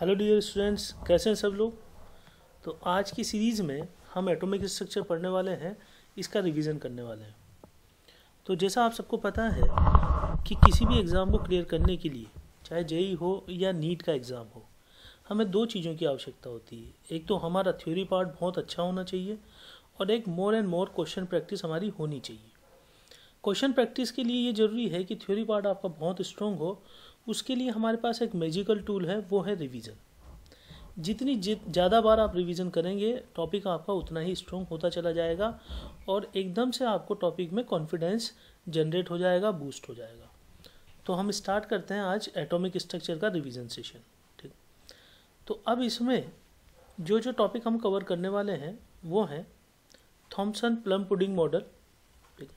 Hello dear students कैसे हैं सब लोग तो आज की सीरीज़ में हम एटॉमिक स्ट्रक्चर पढ़ने वाले हैं इसका रिवीजन करने वाले हैं तो जैसा आप सबको पता है कि किसी भी एग्ज़ाम को क्लियर करने के लिए चाहे जेई e हो या नीट का एग्ज़ाम हो हमें दो चीज़ों की आवश्यकता होती है एक तो हमारा थ्योरी पार्ट बहुत अच्छा होना चाहिए और एक more and more question practice हमारी होनी चाहिए क्वेश्चन प्रैक्टिस के लिए ये ज़रूरी है कि थ्योरी पार्ट आपका बहुत स्ट्रॉन्ग हो उसके लिए हमारे पास एक मैजिकल टूल है वो है रिवीजन जितनी जित ज़्यादा बार आप रिवीजन करेंगे टॉपिक आपका उतना ही स्ट्रॉन्ग होता चला जाएगा और एकदम से आपको टॉपिक में कॉन्फिडेंस जनरेट हो जाएगा बूस्ट हो जाएगा तो हम स्टार्ट करते हैं आज एटॉमिक स्ट्रक्चर का रिवीजन सेशन ठीक तो अब इसमें जो जो टॉपिक हम कवर करने वाले हैं वो हैं थॉम्सन प्लम पुडिंग मॉडल ठीक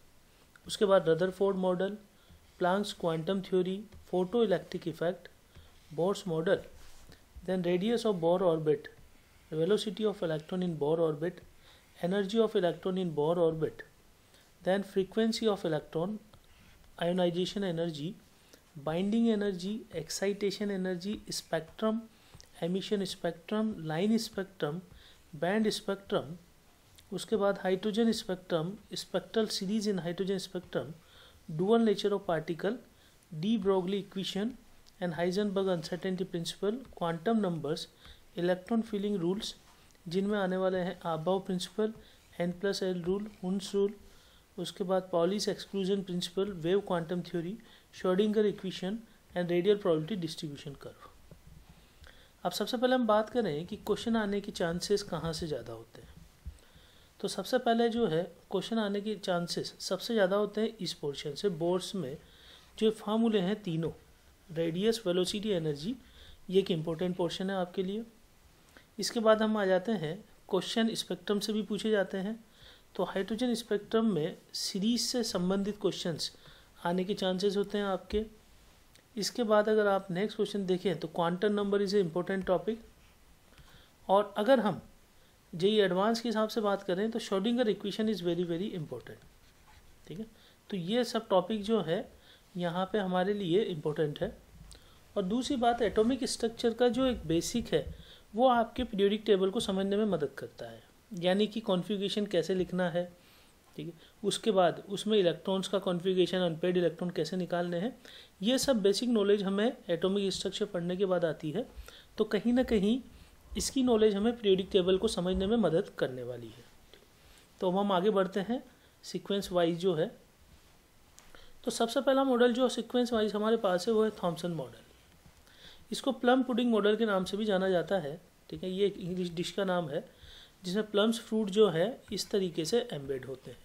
उसके बाद Rutherford model Planck's quantum theory photoelectric effect, Bohr's model, then radius of Bohr orbit, velocity of electron in Bohr orbit, energy of electron in Bohr orbit, then frequency of electron, ionization energy, binding energy, excitation energy, spectrum, emission spectrum line spectrum band spectrum उसके बाद hydrogen spectrum spectral series in hydrogen spectrum dual nature of particle de Broglie equation and Heisenberg uncertainty principle quantum numbers electron filling rules जिनमें आने वाले हैं Aufbau principle N plus L rule Hund's rule उसके बाद Pauli's exclusion principle wave quantum theory Schrodinger equation and radial probability distribution curve अब सबसे पहले हम बात करें कि क्वेश्चन आने के चांसेस कहाँ से ज़्यादा होते हैं तो सबसे पहले जो है क्वेश्चन आने के चांसेस सबसे ज़्यादा होते हैं इस पोर्शन से बोर्ड्स में जो फार्मूले हैं तीनों रेडियस वेलोसिटी एनर्जी ये एक इम्पोर्टेंट पोर्शन है आपके लिए इसके बाद हम आ जाते हैं क्वेश्चन स्पेक्ट्रम से भी पूछे जाते हैं तो हाइड्रोजन स्पेक्ट्रम में सीरीज से संबंधित क्वेश्चंस आने के चांसेस होते हैं आपके इसके बाद अगर आप नेक्स्ट क्वेश्चन देखें तो quantum number is a important topic और अगर हम जे एडवांस e के हिसाब से बात करें तो Schrodinger equation is very very important ठीक है तो ये सब टॉपिक जो है यहाँ पे हमारे लिए इम्पोर्टेंट है और दूसरी बात एटॉमिक स्ट्रक्चर का जो एक बेसिक है वो आपके पीरियोडिक टेबल को समझने में मदद करता है यानी कि कॉन्फ़िगरेशन कैसे लिखना है ठीक है उसके बाद उसमें इलेक्ट्रॉन्स का कॉन्फ़िगरेशन अनपेड इलेक्ट्रॉन कैसे निकालने हैं ये सब बेसिक नॉलेज हमें एटॉमिक स्ट्रक्चर पढ़ने के बाद आती है तो कहीं ना कहीं इसकी नॉलेज हमें पीरियोडिक टेबल को समझने में मदद करने वाली है तो अब हम आगे बढ़ते हैं सिक्वेंस वाइज जो है तो सबसे पहला मॉडल जो सिक्वेंस वाइज हमारे पास है वो है थॉम्सन मॉडल इसको प्लम पुडिंग मॉडल के नाम से भी जाना जाता है ठीक है ये एक इंग्लिश डिश का नाम है जिसमें प्लम्स फ्रूट जो है इस तरीके से एम्बेड होते हैं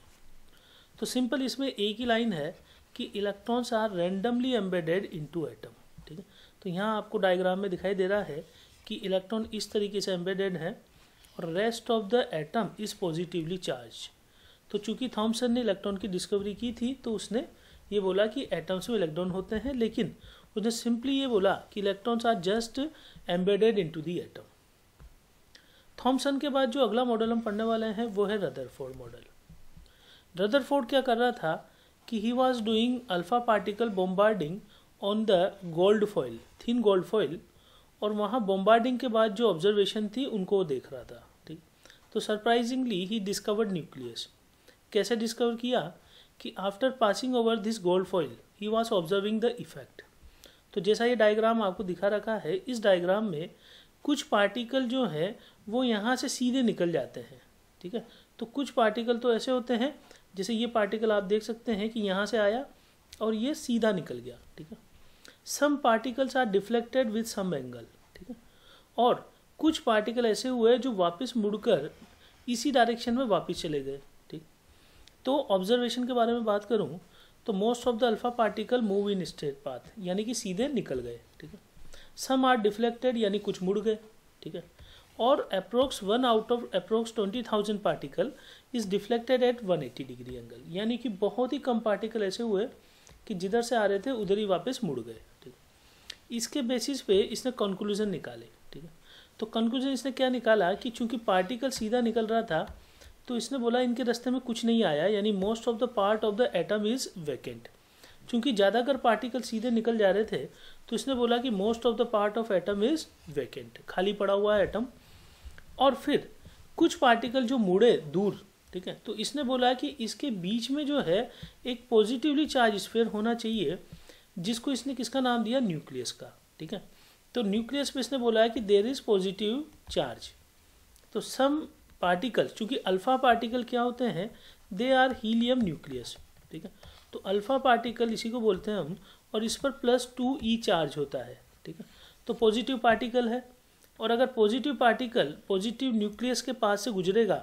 तो सिंपल इसमें एक ही लाइन है कि electrons are randomly embedded to atom ठीक है तो यहाँ आपको डायग्राम में दिखाई दे रहा है कि इलेक्ट्रॉन इस तरीके से एम्बेडेड है और rest of the atom is positively charge तो चूंकि थॉम्सन ने इलेक्ट्रॉन की डिस्कवरी की थी तो उसने ये बोला कि एटम्स में इलेक्ट्रॉन होते हैं लेकिन उसने सिंपली ये बोला कि electrons are just embedded into the atom Thomson के बाद जो अगला मॉडल हम पढ़ने वाले हैं वो है रदरफोर्ड मॉडल रदरफोर्ड क्या कर रहा था कि he was doing alpha particle bombarding on the gold foil thin gold foil और वहाँ बॉम्बार्डिंग के बाद जो ऑब्जर्वेशन थी उनको वो देख रहा था ठीक तो सरप्राइजिंगली ही डिस्कवर्ड न्यूक्लियस कैसे डिस्कवर किया कि after passing over this gold foil he was observing the effect तो जैसा ये डायग्राम आपको दिखा रखा है इस डायग्राम में कुछ पार्टिकल जो है वो यहाँ से सीधे निकल जाते हैं ठीक है तो कुछ पार्टिकल तो ऐसे होते हैं जैसे ये पार्टिकल आप देख सकते हैं कि यहाँ से आया और ये सीधा निकल गया ठीक है some particles are deflected with some angle ठीक है और कुछ पार्टिकल ऐसे हुए जो वापस मुड़कर इसी डायरेक्शन में वापस चले गए तो ऑब्जर्वेशन के बारे में बात करूँ तो most of the alpha particle move in straight path यानी कि सीधे निकल गए ठीक है सम आर डिफ्लेक्टेड यानी कुछ मुड़ गए ठीक है और approx one out of approx twenty thousand particle is deflected at one eighty degree angle यानी कि बहुत ही कम पार्टिकल ऐसे हुए कि जिधर से आ रहे थे उधर ही वापस मुड़ गए ठीक है इसके बेसिस पे इसने कंक्लूजन निकाले ठीक है तो कंक्लूजन इसने क्या निकाला कि चूंकि पार्टिकल सीधा निकल रहा था तो इसने बोला इनके रास्ते में कुछ नहीं आया यानी most of the part of the atom is vacant चूंकि ज़्यादातर पार्टिकल सीधे निकल जा रहे थे तो इसने बोला कि most of the part of atom is vacant खाली पड़ा हुआ है एटम और फिर कुछ पार्टिकल जो मुड़े दूर ठीक है तो इसने बोला कि इसके बीच में जो है एक पॉजिटिवली चार्ज स्फेयर होना चाहिए जिसको इसने किसका नाम दिया न्यूक्लियस का ठीक है तो न्यूक्लियस पे इसने बोला है कि देर इज पॉजिटिव चार्ज तो सम पार्टिकल्स चूँकि अल्फ़ा पार्टिकल क्या होते हैं दे आर हीलियम न्यूक्लियस ठीक है तो अल्फ़ा पार्टिकल इसी को बोलते हैं हम और इस पर प्लस टू ई चार्ज होता है ठीक है तो पॉजिटिव पार्टिकल है और अगर पॉजिटिव पार्टिकल पॉजिटिव न्यूक्लियस के पास से गुजरेगा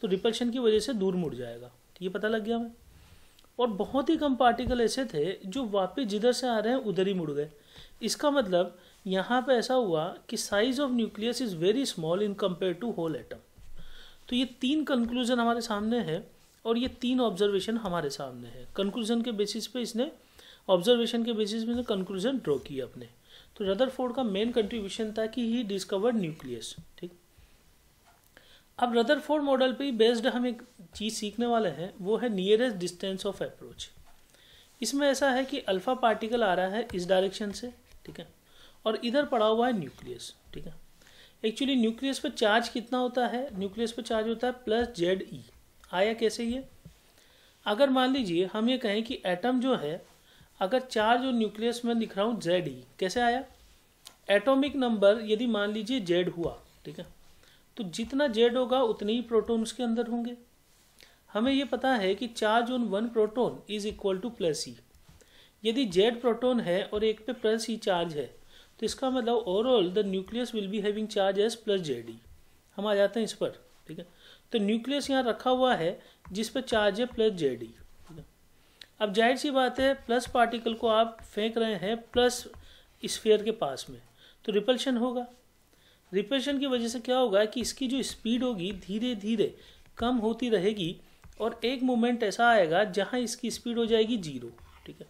तो रिपल्शन की वजह से दूर मुड़ जाएगा ये पता लग गया हमें और बहुत ही कम पार्टिकल ऐसे थे जो वापस जिधर से आ रहे हैं उधर ही मुड़ गए इसका मतलब यहाँ पे ऐसा हुआ कि size of nucleus is very small in compare to whole atom तो ये तीन कंक्लूजन हमारे सामने है और ये तीन ऑब्जर्वेशन हमारे सामने है कंक्लूजन के बेसिस पे इसने ऑब्जर्वेशन के बेसिस पे कंक्लूजन ड्रॉ किया अपने तो रदरफोर्ड का मेन कंट्रीब्यूशन था कि ही डिस्कवर्ड न्यूक्लियस ठीक अब रदरफोर्ड मॉडल पे बेस्ड हम एक चीज़ सीखने वाले हैं वो है नियरेस्ट डिस्टेंस ऑफ अप्रोच इसमें ऐसा है कि अल्फा पार्टिकल आ रहा है इस डायरेक्शन से ठीक है और इधर पड़ा हुआ है न्यूक्लियस ठीक है एक्चुअली न्यूक्लियस पर चार्ज कितना होता है न्यूक्लियस पर चार्ज होता है प्लस जेड ई आया कैसे ये अगर मान लीजिए हम ये कहें कि एटम जो है अगर चार्ज और न्यूक्लियस में लिख रहा हूँ जेड ई e, कैसे आया एटॉमिक नंबर यदि मान लीजिए जेड हुआ ठीक है तो जितना जेड होगा उतने ही प्रोटोन उसके अंदर होंगे हमें ये पता है कि charge on one proton is equal to plus e यदि जेड प्रोटोन है और एक पे प्लस ई चार्ज है तो इसका मतलब overall the nucleus will be having charge as plus Z e हम आ जाते हैं इस पर ठीक है तो न्यूक्लियस यहाँ रखा हुआ है जिस पर चार्ज है प्लस जे डी अब जाहिर सी बात है प्लस पार्टिकल को आप फेंक रहे हैं प्लस स्फेयर के पास में तो रिपल्शन होगा रिपल्शन की वजह से क्या होगा कि इसकी जो स्पीड होगी धीरे धीरे कम होती रहेगी और एक मोमेंट ऐसा आएगा जहाँ इसकी स्पीड हो जाएगी जीरो ठीक है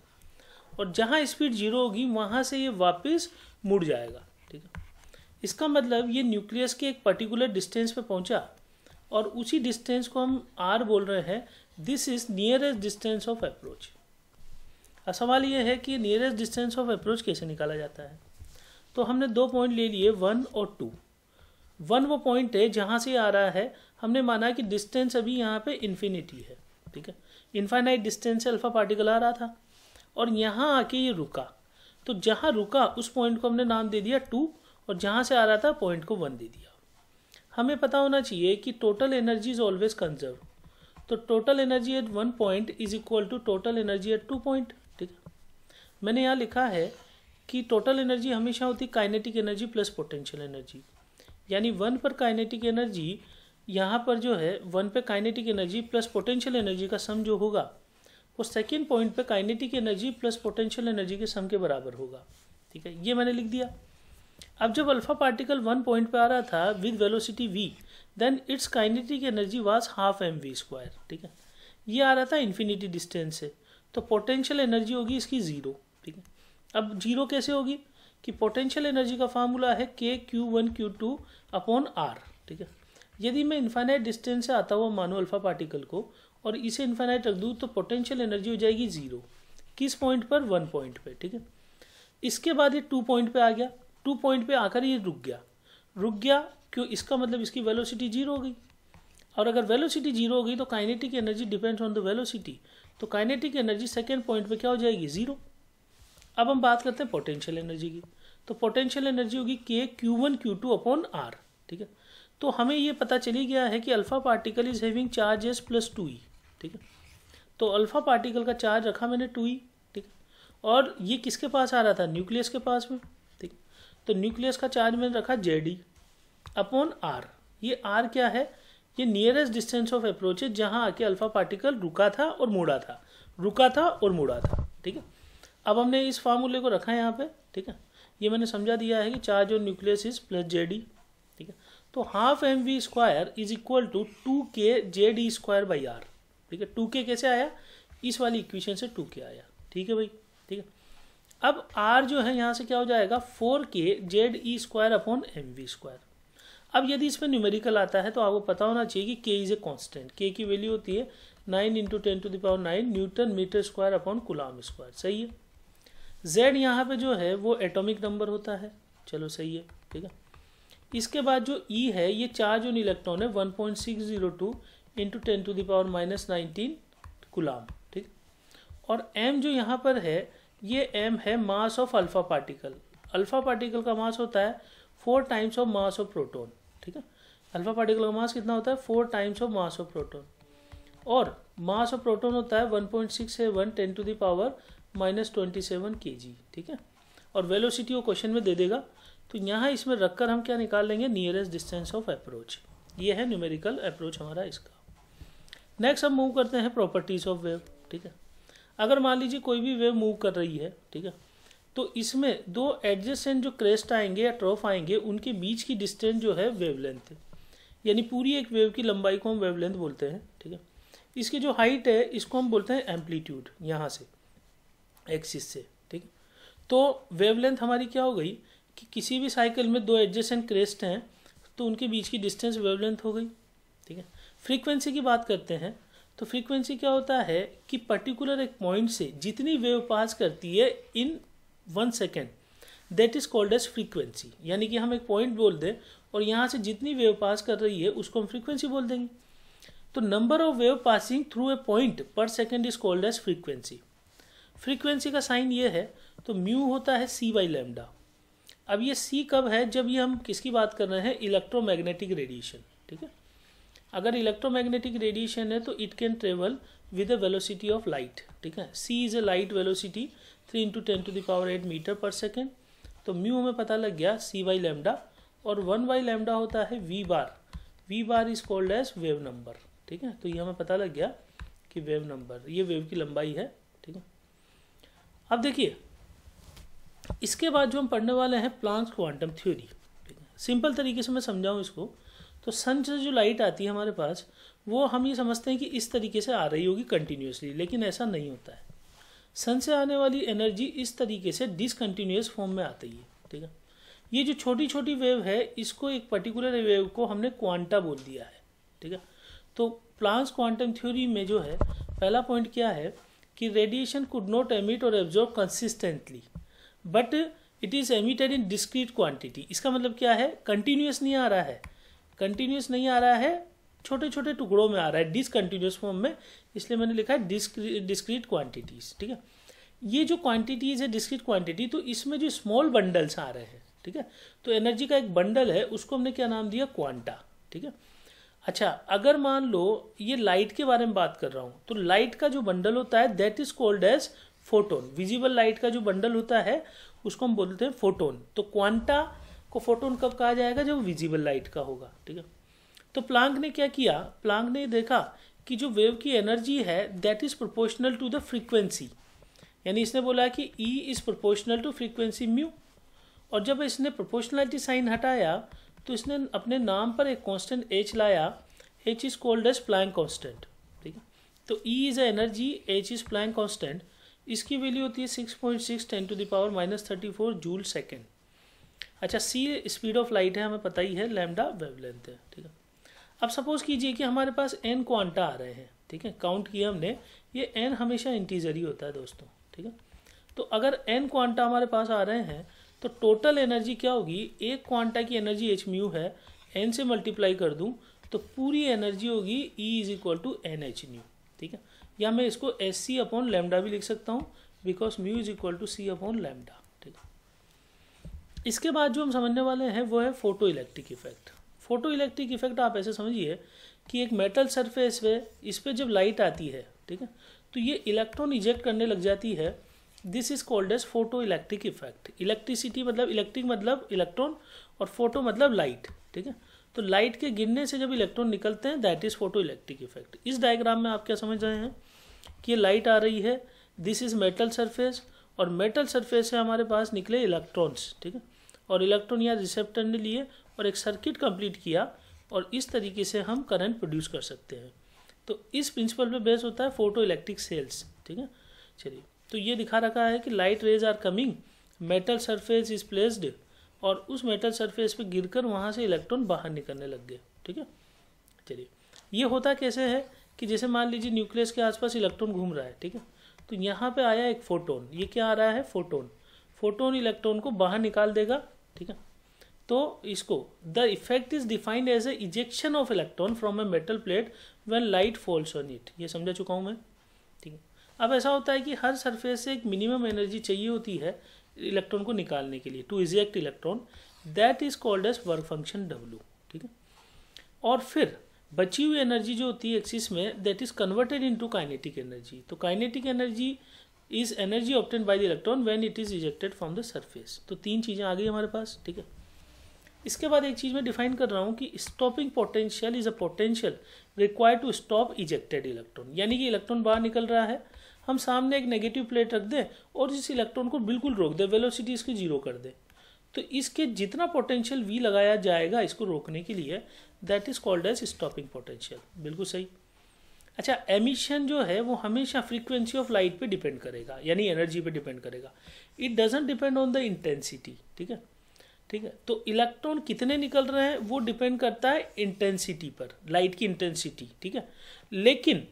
और जहाँ स्पीड जीरो होगी वहाँ से ये वापस मुड़ जाएगा ठीक है इसका मतलब ये न्यूक्लियस के एक पर्टिकुलर डिस्टेंस पे पहुंचा और उसी डिस्टेंस को हम आर बोल रहे हैं this is nearest distance of approach अब सवाल ये है कि नियरेस्ट डिस्टेंस ऑफ अप्रोच कैसे निकाला जाता है तो हमने दो पॉइंट ले लिए वन और टू वन वो पॉइंट है जहाँ से आ रहा है हमने माना कि डिस्टेंस अभी यहाँ पे इन्फिनिटी है ठीक है इन्फाइनाइट डिस्टेंस से अल्फा पार्टिकल आ रहा था और यहाँ आके ये रुका तो जहाँ रुका उस पॉइंट को हमने नाम दे दिया टू और जहाँ से आ रहा था पॉइंट को वन दे दिया हमें पता होना चाहिए कि total energy is always conserve तो total energy at one point is equal to total energy at two point ठीक है मैंने यहाँ लिखा है कि टोटल एनर्जी हमेशा होती है kinetic energy plus potential energy यानी वन पर काइनेटिक एनर्जी यहाँ पर जो है वन पे kinetic energy plus potential energy का सम जो होगा वो सेकेंड पॉइंट पे kinetic energy plus potential energy के सम के बराबर होगा ठीक है ये मैंने लिख दिया अब जब अल्फा पार्टिकल वन पॉइंट पे आ रहा था with velocity v then its kinetic energy was half m we square ठीक है ये आ रहा था इन्फिनिटी डिस्टेंस से तो पोटेंशियल एनर्जी होगी इसकी ज़ीरो ठीक है अब जीरो कैसे होगी कि पोटेंशियल एनर्जी का फार्मूला है के Q one Q two upon are ठीक है यदि मैं इन्फाइनाइट डिस्टेंस से आता हुआ मानो अल्फा पार्टिकल को और इसे इन्फाइनाइट रख दूँ तो पोटेंशियल एनर्जी हो जाएगी ज़ीरो किस पॉइंट पर वन पॉइंट पे ठीक है इसके बाद ये टू पॉइंट पे आ गया टू पॉइंट पे आकर ये रुक गया रुक गया क्यों इसका मतलब इसकी वेलोसिटी जीरो हो गई और अगर वेलोसिटी जीरो हो गई तो kinetic energy depends on the velocity तो काइनेटिक एनर्जी सेकेंड पॉइंट पे क्या हो जाएगी जीरो अब हम बात करते हैं पोटेंशियल एनर्जी की तो पोटेंशियल एनर्जी होगी के Q one Q two upon are ठीक है तो हमें ये पता चली गया है कि alpha particle is having charge as plus two e ठीक है तो अल्फा पार्टिकल का चार्ज रखा मैंने टू ई ठीक है और ये किसके पास आ रहा था न्यूक्लियस के पास में ठीक तो न्यूक्लियस का चार्ज मैंने रखा जेड ई अपॉन आर ये आर क्या है ये नियरेस्ट डिस्टेंस ऑफ अप्रोच है जहाँ आके अल्फा पार्टिकल रुका था और मुड़ा था रुका था और मुड़ा था ठीक है अब हमने इस फार्मूले को रखा है यहाँ पे ठीक है ये मैंने समझा दिया है कि चार्ज और nucleus is plus Z e ठीक है तो half m we square is equal to two k Z D square by r ठीक है टू के कैसे आया इस वाली इक्वेशन से टू के आया ठीक है भाई ठीक है अब आर जो है यहाँ से क्या हो जाएगा four k Z E square upon m we square अब यदि इसमें न्यूमेरिकल आता है तो आपको पता होना चाहिए कि के इज़ ए कॉन्स्टेंट के की वैल्यू होती है nine into ten to the power nine newton metre square upon coulomb square सही है जेड यहाँ पे जो है वो एटॉमिक नंबर होता है चलो सही है ठीक है इसके बाद जो ई e है ये चार्ज ऑन इलेक्ट्रॉन है one into ten to the power minus nineteen coulomb ठीक और एम जो यहाँ पर है ये एम है mass of alpha particle alpha particle का मास होता है four times of mass of proton ठीक है अल्फा पार्टिकल का मास कितना होता है four times of mass of proton और मास ऑफ प्रोटोन होता है one point six seven ten to the power minus twenty seven k g ठीक है और वेलोसिटी वो क्वेश्चन में दे देगा तो यहाँ इसमें रखकर हम क्या निकाल लेंगे नियरेस्ट डिस्टेंस ऑफ अप्रोच ये है न्यूमेरिकल अप्रोच हमारा इसका नेक्स्ट हम मूव करते हैं प्रॉपर्टीज ऑफ वेव ठीक है अगर मान लीजिए कोई भी वेव मूव कर रही है ठीक है तो इसमें दो एडजस्टेंट जो क्रेस्ट आएंगे या ट्रॉफ आएंगे उनके बीच की डिस्टेंस जो है वेवलेंथ लेंथ यानी पूरी एक वेव की लंबाई को हम वेवलेंथ बोलते हैं ठीक है इसकी जो हाइट है इसको हम बोलते हैं एम्पलीट्यूड यहाँ से एक्सिस से ठीक तो वेवलेंथ हमारी क्या हो गई कि किसी भी साइकिल में दो एडजस्टेंट क्रेस्ट हैं तो उनके बीच की डिस्टेंस वेवलेंथ हो गई ठीक है फ्रीक्वेंसी की बात करते हैं तो फ्रीक्वेंसी क्या होता है कि पर्टिकुलर एक पॉइंट से जितनी वेव पास करती है in one second that is called as frequency यानी कि हम एक पॉइंट बोल दें और यहाँ से जितनी वेव पास कर रही है उसको हम फ्रीक्वेंसी बोल देंगे तो number of wave passing through a point per second is called as frequency frequency का साइन ये है तो म्यू होता है सी बाई लेमडा अब ये सी कब है जब ये हम किसकी बात कर रहे हैं इलेक्ट्रोमैग्नेटिक रेडिएशन ठीक है अगर इलेक्ट्रोमैग्नेटिक रेडिएशन है तो it can travel with a velocity of light ठीक है c is a light velocity three into ten to the power eight metre per second तो म्यू हमें पता लग गया सी वाई लेमडा और वन वाई लेमडा होता है v bar v bar is called as wave number ठीक है तो ये हमें पता लग गया कि वेव नंबर ये वेव की लंबाई है ठीक है अब देखिए इसके बाद जो हम पढ़ने वाले हैं प्लांस क्वांटम थ्योरी ठीक है सिंपल तरीके से मैं समझाऊँ इसको तो सन से जो लाइट आती है हमारे पास वो हम ये समझते हैं कि इस तरीके से आ रही होगी कंटिन्यूसली लेकिन ऐसा नहीं होता है सन से आने वाली एनर्जी इस तरीके से डिसकंटिन्यूस फॉर्म में आती है ठीक है ये जो छोटी छोटी वेव है इसको एक पर्टिकुलर वेव को हमने क्वांटा बोल दिया है ठीक है तो प्लांस क्वांटम थ्योरी में जो है पहला पॉइंट क्या है कि रेडिएशन कुड नॉट एमिट और absorb consistently but it is emitted in discrete quantity इसका मतलब क्या है कंटिन्यूस नहीं आ रहा है कंटिन्यूस नहीं आ रहा है छोटे छोटे टुकड़ों में आ रहा है डिसकंटिन्यूस फॉर्म में इसलिए मैंने लिखा है डिस्क्रीट क्वांटिटीज ठीक है ये जो क्वांटिटीज है डिस्क्रीट क्वांटिटी तो इसमें जो स्मॉल बंडल्स आ रहे हैं ठीक है तो एनर्जी का एक बंडल है उसको हमने क्या नाम दिया क्वांटा ठीक है अच्छा अगर मान लो ये लाइट के बारे में बात कर रहा हूँ तो लाइट का जो बंडल होता है that is called as photon visible light का जो बंडल होता है उसको हम बोलते हैं फोटोन तो क्वांटा को फोटोन कब कहा जाएगा जब विजिबल लाइट का होगा ठीक है तो प्लांक ने क्या किया प्लांक ने देखा कि जो वेव की एनर्जी है that is proportional to the frequency यानी इसने बोला कि e is proportional to frequency mu और जब इसने प्रोपोर्शनलिटी साइन हटाया तो इसने अपने नाम पर एक कांस्टेंट एच लाया h is called as Planck constant ठीक है तो e is a energy h is Planck constant इसकी वैल्यू होती है six point six ten to the power minus thirty four joule second अच्छा सी स्पीड ऑफ लाइट है हमें पता ही है लैमडा वेवलेंथ है ठीक है अब सपोज कीजिए कि हमारे पास एन क्वांटा आ रहे हैं ठीक है काउंट किया हमने ये एन हमेशा इंटीजर ही होता है दोस्तों ठीक है तो अगर एन क्वांटा हमारे पास आ रहे हैं तो टोटल एनर्जी क्या होगी एक क्वांटा की एनर्जी एच म्यू है एन से मल्टीप्लाई कर दूँ तो पूरी एनर्जी होगी e is equal to N h mu ठीक है या मैं इसको एस सी अपॉन लेमडा भी लिख सकता हूँ because mu is equal to c upon lambda इसके बाद जो हम समझने वाले हैं वो है photo electric effect photo electric effect आप ऐसे समझिए कि एक मेटल सरफेस पे इस पर जब लाइट आती है ठीक है तो ये इलेक्ट्रॉन इजेक्ट करने लग जाती है this is called as photo electric effect electricity मतलब इलेक्ट्रिक मतलब इलेक्ट्रॉन और फोटो मतलब लाइट ठीक है तो लाइट के गिरने से जब इलेक्ट्रॉन निकलते हैं that is photo electric effect इस डायग्राम में आप क्या समझ रहे हैं कि ये लाइट आ रही है दिस इज मेटल सरफेस और मेटल सरफेस से हमारे पास निकले इलेक्ट्रॉन्स ठीक है और इलेक्ट्रॉन या रिसेप्टर ने लिए और एक सर्किट कंप्लीट किया और इस तरीके से हम करंट प्रोड्यूस कर सकते हैं तो इस प्रिंसिपल पे बेस होता है फोटो इलेक्ट्रिक सेल्स ठीक है चलिए तो ये दिखा रखा है कि light rays are coming metal surface is placed और उस मेटल सरफेस पे गिरकर वहाँ से इलेक्ट्रॉन बाहर निकलने लग गए ठीक है चलिए ये होता कैसे है कि जैसे मान लीजिए न्यूक्लियस के आसपास इलेक्ट्रॉन घूम रहा है ठीक है तो यहाँ पर आया एक फोटोन ये क्या आ रहा है फोटोन फोटोन इलेक्ट्रॉन को बाहर निकाल देगा ठीक है तो इसको the effect is defined as a ejection of electron from a metal plate when light falls on it ये समझा चुका हूँ मैं ठीक है अब ऐसा होता है कि हर सरफेस से एक मिनिमम एनर्जी चाहिए होती है इलेक्ट्रॉन को निकालने के लिए to eject electron that is called as work function डब्ल्यू ठीक है और फिर बची हुई एनर्जी जो होती है एक्सिस में that is converted into kinetic energy तो kinetic energy is energy obtain by the electron when it is rejected from the surface तो तीन चीज़ें आ गई हमारे पास ठीक है इसके बाद एक चीज़ मैं डिफाइन कर रहा हूँ कि stopping potential is a potential require to stop ejected electron यानी कि इलेक्ट्रॉन बाहर निकल रहा है हम सामने एक नेगेटिव प्लेट रख दें और इस इलेक्ट्रॉन को बिल्कुल रोक दें वेलोसिटी इसकी जीरो कर दें तो इसके जितना पोटेंशियल वी लगाया जाएगा इसको रोकने के लिए that is called as stopping potential बिल्कुल सही अच्छा एमिशन जो है वो हमेशा फ्रीक्वेंसी ऑफ लाइट पे डिपेंड करेगा यानी एनर्जी पे डिपेंड करेगा it doesn't depend on the intensity ठीक है ठीक है तो इलेक्ट्रॉन कितने निकल रहे हैं वो डिपेंड करता है इंटेंसिटी पर लाइट की इंटेंसिटी ठीक है लेकिन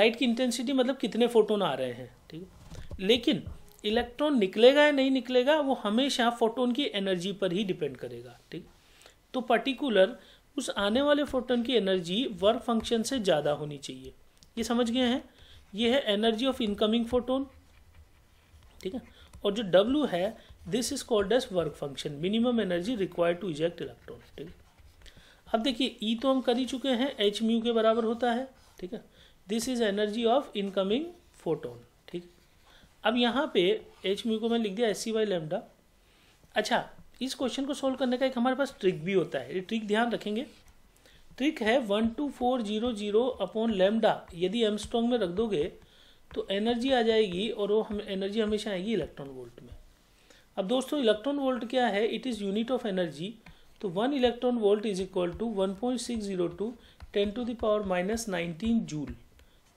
लाइट की इंटेंसिटी मतलब कितने फोटोन आ रहे हैं ठीक है लेकिन इलेक्ट्रॉन निकलेगा या नहीं निकलेगा वो हमेशा फोटोन की एनर्जी पर ही डिपेंड करेगा ठीक तो पर्टिकुलर उस आने वाले फोटोन की एनर्जी वर्क फंक्शन से ज़्यादा होनी चाहिए ये समझ गए हैं ये है एनर्जी ऑफ इनकमिंग फोटोन ठीक है और जो डब्ल्यू है this is called as work function minimum energy required to eject electron ठीक अब देखिए ई e तो हम कर ही चुके हैं एच म्यू के बराबर होता है ठीक है this is energy of incoming photon ठीक अब यहाँ पे एच म्यू को मैं लिख दिया एस सी वाई लेमडा अच्छा इस क्वेश्चन को सोल्व करने का एक हमारे पास ट्रिक भी होता है ये ट्रिक ध्यान रखेंगे ट्रिक है one two four zero zero upon lambda यदि एमस्ट्रॉन्ग में रख दोगे तो एनर्जी आ जाएगी और वो हम एनर्जी हमेशा आएगी इलेक्ट्रॉन वोल्ट में अब दोस्तों इलेक्ट्रॉन वोल्ट क्या है it is unit of energy तो one electron volt is equal to one point six zero two ten to the power minus nineteen joule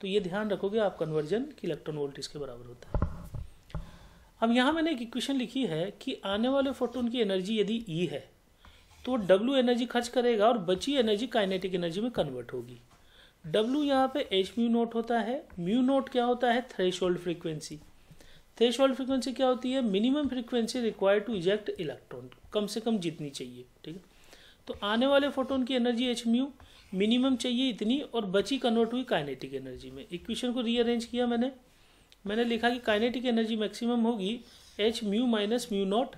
तो ये ध्यान रखोगे आप कन्वर्जन कि इलेक्ट्रॉन वोल्ट इसके बराबर होता है अब यहाँ मैंने एक इक्वेशन लिखी है कि आने वाले फोटोन की एनर्जी यदि ई e है तो वो डब्ल्यू एनर्जी खर्च करेगा और बची एनर्जी काइनेटिक एनर्जी में कन्वर्ट होगी डब्ल्यू यहाँ पे एच म्यू नोट होता है म्यू नोट क्या होता है थ्रेश फ्रीक्वेंसी थ्रेश फ्रीक्वेंसी क्या होती है minimum frequency required to eject electron कम से कम जितनी चाहिए ठीक है तो आने वाले फोटोन की एनर्जी एच म्यू मिनिमम चाहिए इतनी और बची कन्वर्ट हुई काइनेटिक एनर्जी में इक्वेशन को रीअरेंज किया मैंने मैंने लिखा कि काइनेटिक एनर्जी मैक्सिमम होगी h mu minus mu naught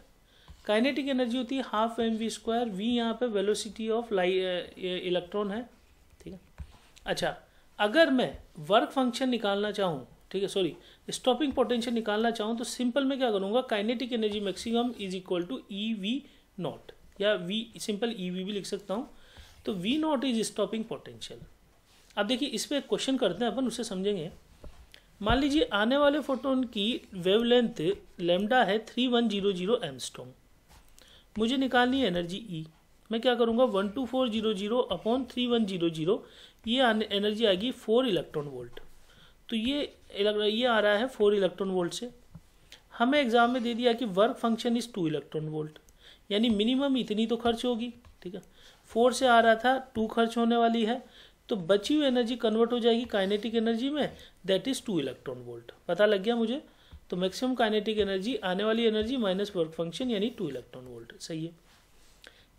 kinetic energy होती है half m we square v यहाँ पे वेलोसिटी ऑफ लाइट इलेक्ट्रॉन है ठीक है अच्छा अगर मैं वर्क फंक्शन निकालना चाहूँ ठीक है सॉरी स्टॉपिंग पोटेंशियल निकालना चाहूँ तो सिंपल में क्या करूँगा kinetic energy maximum is equal to e v naught या वी सिंपल ई वी भी लिख सकता हूँ तो v naught is stopping potential अब देखिए इस पर क्वेश्चन करते हैं अपन उसे समझेंगे मान लीजिए आने वाले फोटोन की वेवलेंथ लेमडा है three one zero zero angstrom मुझे निकालनी है एनर्जी ई e. मैं क्या करूँगा one two four zero zero upon three one zero zero ये एनर्जी आएगी फोर इलेक्ट्रॉन वोल्ट तो ये ये आ रहा है फोर इलेक्ट्रॉन वोल्ट से हमें एग्जाम में दे दिया कि work function is two electron volt यानी मिनिमम इतनी तो खर्च होगी ठीक है फोर से आ रहा था टू खर्च होने वाली है तो बची हुई एनर्जी कन्वर्ट हो जाएगी काइनेटिक एनर्जी में that is two electron volt पता लग गया मुझे तो मैक्सिमम काइनेटिक एनर्जी आने वाली एनर्जी माइनस वर्क फंक्शन यानी टू इलेक्ट्रॉन वोल्ट सही है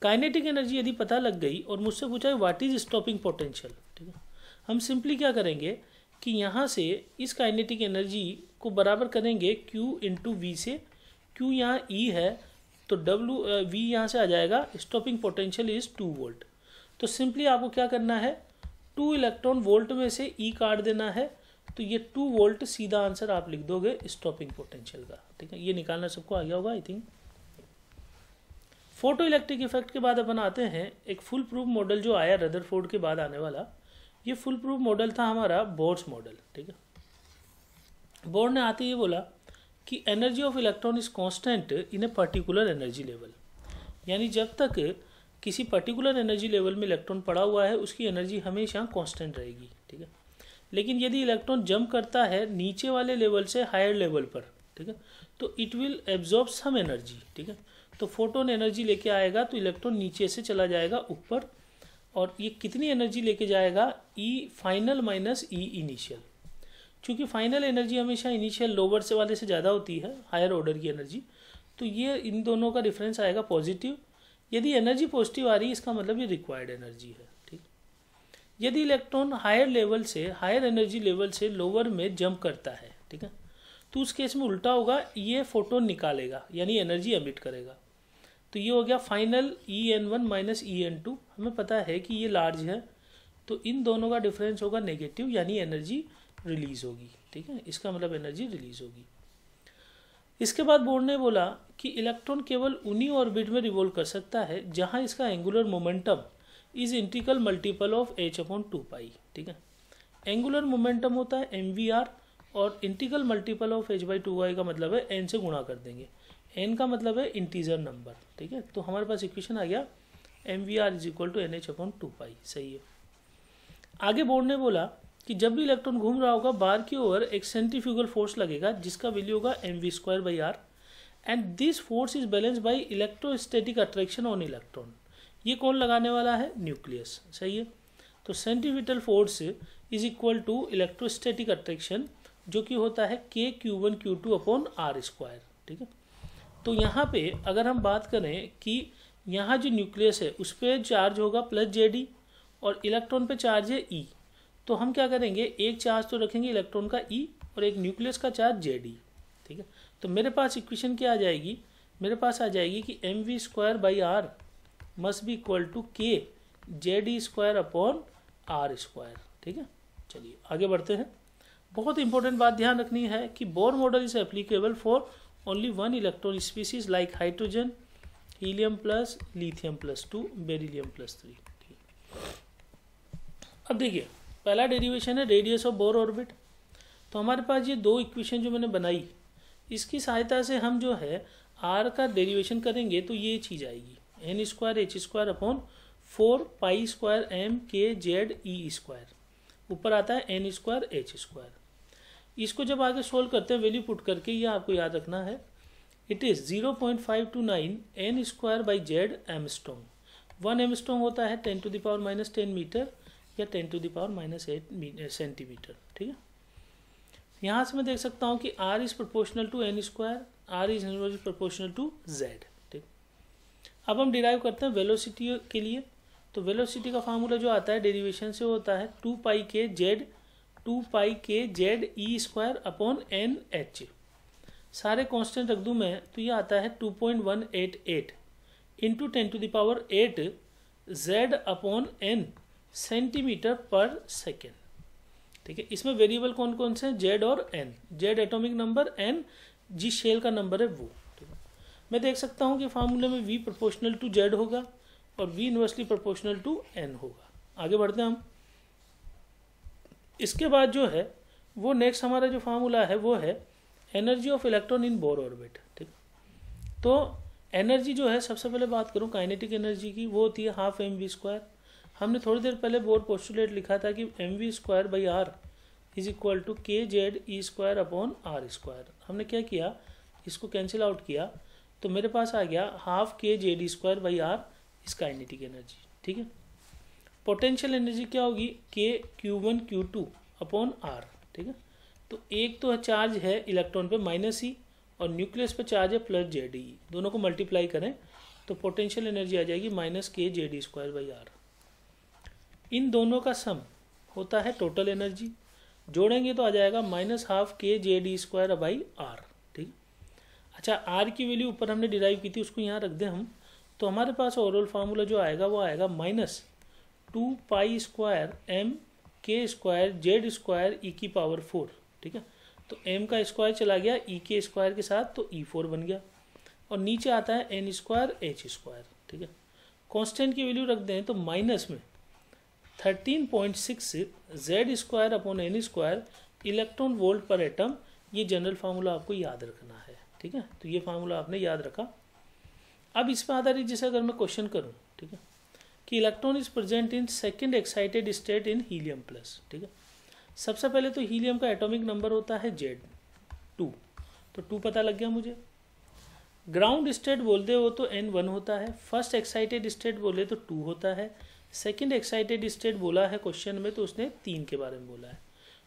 काइनेटिक एनर्जी यदि पता लग गई और मुझसे पूछा है व्हाट इज स्टॉपिंग पोटेंशियल ठीक है हम सिंपली क्या करेंगे कि यहाँ से इस काइनेटिक एनर्जी को बराबर करेंगे Q इंटू वी से Q यहाँ E है तो W V यहाँ से आ जाएगा stopping potential is two volt तो सिंपली आपको क्या करना है टू इलेक्ट्रॉन वोल्ट में से ई e काट देना है तो ये टू वोल्ट सीधा आंसर आप लिख दोगे स्टॉपिंग पोटेंशियल का ठीक है ये निकालना सबको आ गया होगा I think photo electric effect के बाद अपन आते हैं एक फुल प्रूफ मॉडल जो आया रदर के बाद आने वाला ये फुल प्रूफ मॉडल था हमारा बोर्ड्स मॉडल ठीक है बोर्ड ने आते ये बोला कि energy of electron is constant in a particular energy level यानी जब तक किसी पर्टिकुलर एनर्जी लेवल में इलेक्ट्रॉन पड़ा हुआ है उसकी एनर्जी हमेशा कांस्टेंट रहेगी ठीक है लेकिन यदि इलेक्ट्रॉन जंप करता है नीचे वाले लेवल से हायर लेवल पर ठीक है तो it will absorb some energy ठीक है तो फोटोन एनर्जी लेके आएगा तो इलेक्ट्रॉन नीचे से चला जाएगा ऊपर और ये कितनी एनर्जी लेके जाएगा e final minus e initial क्योंकि फाइनल एनर्जी हमेशा इनिशियल लोअर से वाले से ज़्यादा होती है हायर ऑर्डर की एनर्जी तो ये इन दोनों का डिफरेंस आएगा पॉजिटिव यदि एनर्जी पॉजिटिव आ रही है इसका मतलब ये रिक्वायर्ड एनर्जी है यदि इलेक्ट्रॉन हायर लेवल से हायर एनर्जी लेवल से लोअर में जंप करता है ठीक है तो उस केस में उल्टा होगा ये फोटोन निकालेगा यानी एनर्जी एमिट करेगा तो ये हो गया final E e N one minus E e N two हमें पता है कि ये लार्ज है तो इन दोनों का डिफरेंस होगा नेगेटिव यानी एनर्जी रिलीज होगी ठीक है इसका मतलब एनर्जी रिलीज होगी इसके बाद बोर्ड ने बोला कि इलेक्ट्रॉन केवल उन्हीं ऑर्बिट में रिवोल्व कर सकता है जहां इसका angular momentum is integral multiple of H upon two pi ठीक है एंगुलर मोमेंटम होता है एम वी आर और integral multiple of H by two Y का मतलब है एन से गुणा कर देंगे एन का मतलब है इंटीजर नंबर ठीक है तो हमारे पास इक्वेशन आ गया M V R is equal to N H upon two pi सही है आगे बोर्ड ने बोला कि जब भी इलेक्ट्रॉन घूम रहा होगा बार की ओर एक सेंट्रीफ्यूगल फोर्स लगेगा जिसका वैल्यू होगा M we square by R and this force is balance by electrostatic attraction on electron ये कौन लगाने वाला है न्यूक्लियस सही है तो centripetal force is equal to electrostatic attraction जो कि होता है के Q one Q two upon R square ठीक है तो यहाँ पे अगर हम बात करें कि यहाँ जो न्यूक्लियस है उस पर चार्ज होगा प्लस जे डी और इलेक्ट्रॉन पे चार्ज है ई e. तो हम क्या करेंगे एक चार्ज तो रखेंगे इलेक्ट्रॉन का ई e, और एक न्यूक्लियस का चार्ज जे डी ठीक है तो मेरे पास इक्वेशन क्या आ जाएगी मेरे पास आ जाएगी कि M we square by R must be equal to K Z square upon R square ठीक है चलिए आगे बढ़ते हैं बहुत इंपॉर्टेंट बात ध्यान रखनी है कि Bohr model is applicable for only one electron species like hydrogen helium plus lithium plus two beryllium plus three ठीक अब देखिए पहला डेरिवेशन है रेडियस ऑफ बोर ऑर्बिट तो हमारे पास ये दो इक्वेशन जो मैंने बनाई इसकी सहायता से हम जो है आर का डेरिवेशन करेंगे तो ये चीज़ आएगी N square H square upon four pi square M K Z ई स्क्वायर ऊपर आता है एन स्क्वायर एच स्क्वायर इसको जब आगे सोल्व करते हैं वैल्यू पुट करके ये आपको याद रखना है it is zero point five two nine N square by Z angstrom one angstrom होता है ten to the power minus ten metre या ten to the power minus eight centimetre ठीक है यहाँ से मैं देख सकता हूँ कि R is proportional to N square R is proportional to Z अब हम डिराइव करते हैं वेलोसिटी के लिए तो वेलोसिटी का फार्मूला जो आता है डेरिवेशन से होता है to pi K Z two pi K Z E square upon N H सारे कांस्टेंट रख दूं मैं तो ये आता है two point one eight eight into ten to the power eight Z upon N centimetre per second ठीक है इसमें वेरिएबल कौन कौन से हैं जेड और N Z atomic number N जी शेल का नंबर है वो मैं देख सकता हूँ कि फार्मूले में वी प्रोपोर्शनल टू जेड होगा और V inversely proportional to N होगा आगे बढ़ते हैं हम इसके बाद जो है वो नेक्स्ट हमारा जो फार्मूला है वो है energy of electron in Bohr orbit ठीक तो एनर्जी जो है सबसे पहले बात करूँ काइनेटिक एनर्जी की वो होती है हाफ एम वी स्क्वायर हमने थोड़ी देर पहले बोर पोस्टुलेट लिखा था कि M we square by R is equal to K Z E square upon R square हमने क्या किया इसको कैंसिल आउट किया तो मेरे पास आ गया half K Z D square by R इसका काइनेटिक एनर्जी ठीक है पोटेंशियल एनर्जी क्या होगी के Q one Q two upon are ठीक है तो एक तो चार्ज है इलेक्ट्रॉन पे माइनस ई e और न्यूक्लियस पे चार्ज है प्लस जे डी दोनों को मल्टीप्लाई करें तो पोटेंशियल एनर्जी आ जाएगी minus K Z D square by R इन दोनों का सम होता है टोटल एनर्जी जोड़ेंगे तो आ जाएगा minus half K Z D square by R अच्छा आर की वैल्यू ऊपर हमने डिराइव की थी उसको यहाँ रख दें हम तो हमारे पास ओवरऑल फार्मूला जो आएगा वो आएगा minus two pi square M K square Z square E की पावर फोर ठीक है तो एम का स्क्वायर चला गया ई के स्क्वायर के साथ तो ई e फोर बन गया और नीचे आता है एन स्क्वायर एच स्क्वायर ठीक है कॉन्स्टेंट की वैल्यू रख दें तो माइनस में thirteen point six Z square upon N square electron volt per atom ये जनरल फार्मूला आपको याद रखना है ठीक है तो ये फार्मूला आपने याद रखा अब इस पर आधारित जैसे अगर मैं क्वेश्चन करूँ ठीक है कि electron is present in second excited state in helium plus ठीक है सबसे पहले तो हीलियम का एटॉमिक नंबर होता है जेड टू तो टू पता लग गया मुझे ग्राउंड स्टेट बोलते हो तो एन वन होता है फर्स्ट एक्साइटेड स्टेट बोले तो टू होता है सेकेंड एक्साइटेड स्टेट बोला है क्वेश्चन में तो उसने तीन के बारे में बोला है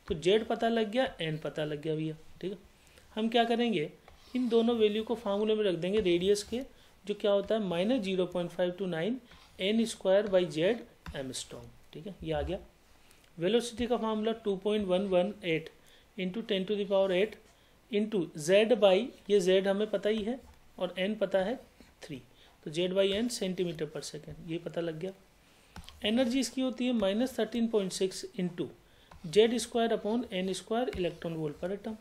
तो जेड पता लग गया एन पता लग गया भैया ठीक है हम क्या करेंगे इन दोनों वैल्यू को फार्मूले में रख देंगे रेडियस के जो क्या होता है minus zero point five two nine N square by Z angstrom ठीक है ये आ गया वेलोसिटी का formula two point one one eight into ten to the power eight into Z by ये जेड हमें पता ही है और एन पता है थ्री तो Z by N centimetre per second ये पता लग गया एनर्जी इसकी होती है minus thirteen point six into Z square upon N square electron volt per atom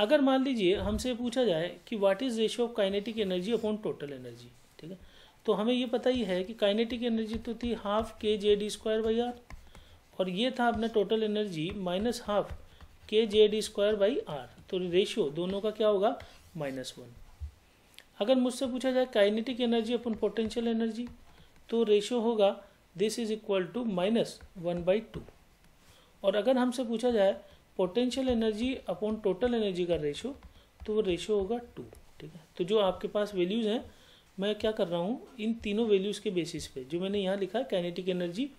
अगर मान लीजिए हमसे पूछा जाए कि what is ratio of kinetic energy upon total energy ठीक है तो हमें ये पता ही है कि काइनेटिक एनर्जी तो थी half K Z D square by R और ये था अपना total energy minus half K Z D square by R तो रेशियो दोनों का क्या होगा माइनस वन अगर मुझसे पूछा जाए kinetic energy upon potential energy तो रेशियो होगा this is equal to minus one by two और अगर हमसे पूछा जाए potential energy upon total energy का रेशो तो वो रेशो होगा टू ठीक है तो जो आपके पास वैल्यूज़ हैं मैं क्या कर रहा हूँ इन तीनों वैल्यूज़ के बेसिस पे जो मैंने यहाँ लिखा है kinetic energy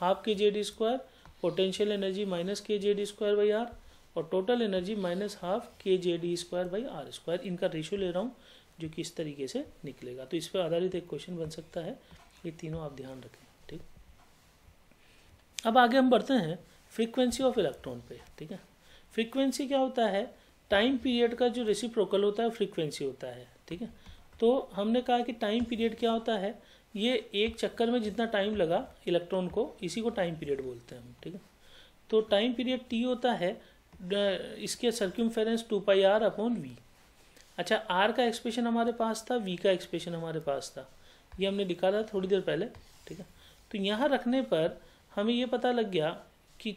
half K Z square potential energy minus K Z square by R और total energy minus half K Z D square by R square इनका रेशो ले रहा हूँ जो कि इस तरीके से निकलेगा तो इस पर आधारित एक क्वेश्चन बन सकता है ये तीनों आप ध्यान रखें ठीक अब आगे हम बढ़ते हैं फ्रीक्वेंसी ऑफ इलेक्ट्रॉन पे ठीक है फ्रीक्वेंसी क्या होता है टाइम पीरियड का जो रेसिप्रोकल होता है फ्रीक्वेंसी होता है ठीक है तो हमने कहा कि टाइम पीरियड क्या होता है ये एक चक्कर में जितना टाइम लगा इलेक्ट्रॉन को इसी को टाइम पीरियड बोलते हैं हम ठीक है तो टाइम पीरियड टी होता है इसके circumference two pi R upon V अच्छा आर का एक्सप्रेशन हमारे पास था वी का एक्सप्रेशन हमारे पास था ये हमने निकाला थोड़ी देर पहले ठीक है तो यहाँ रखने पर हमें ये पता लग गया कि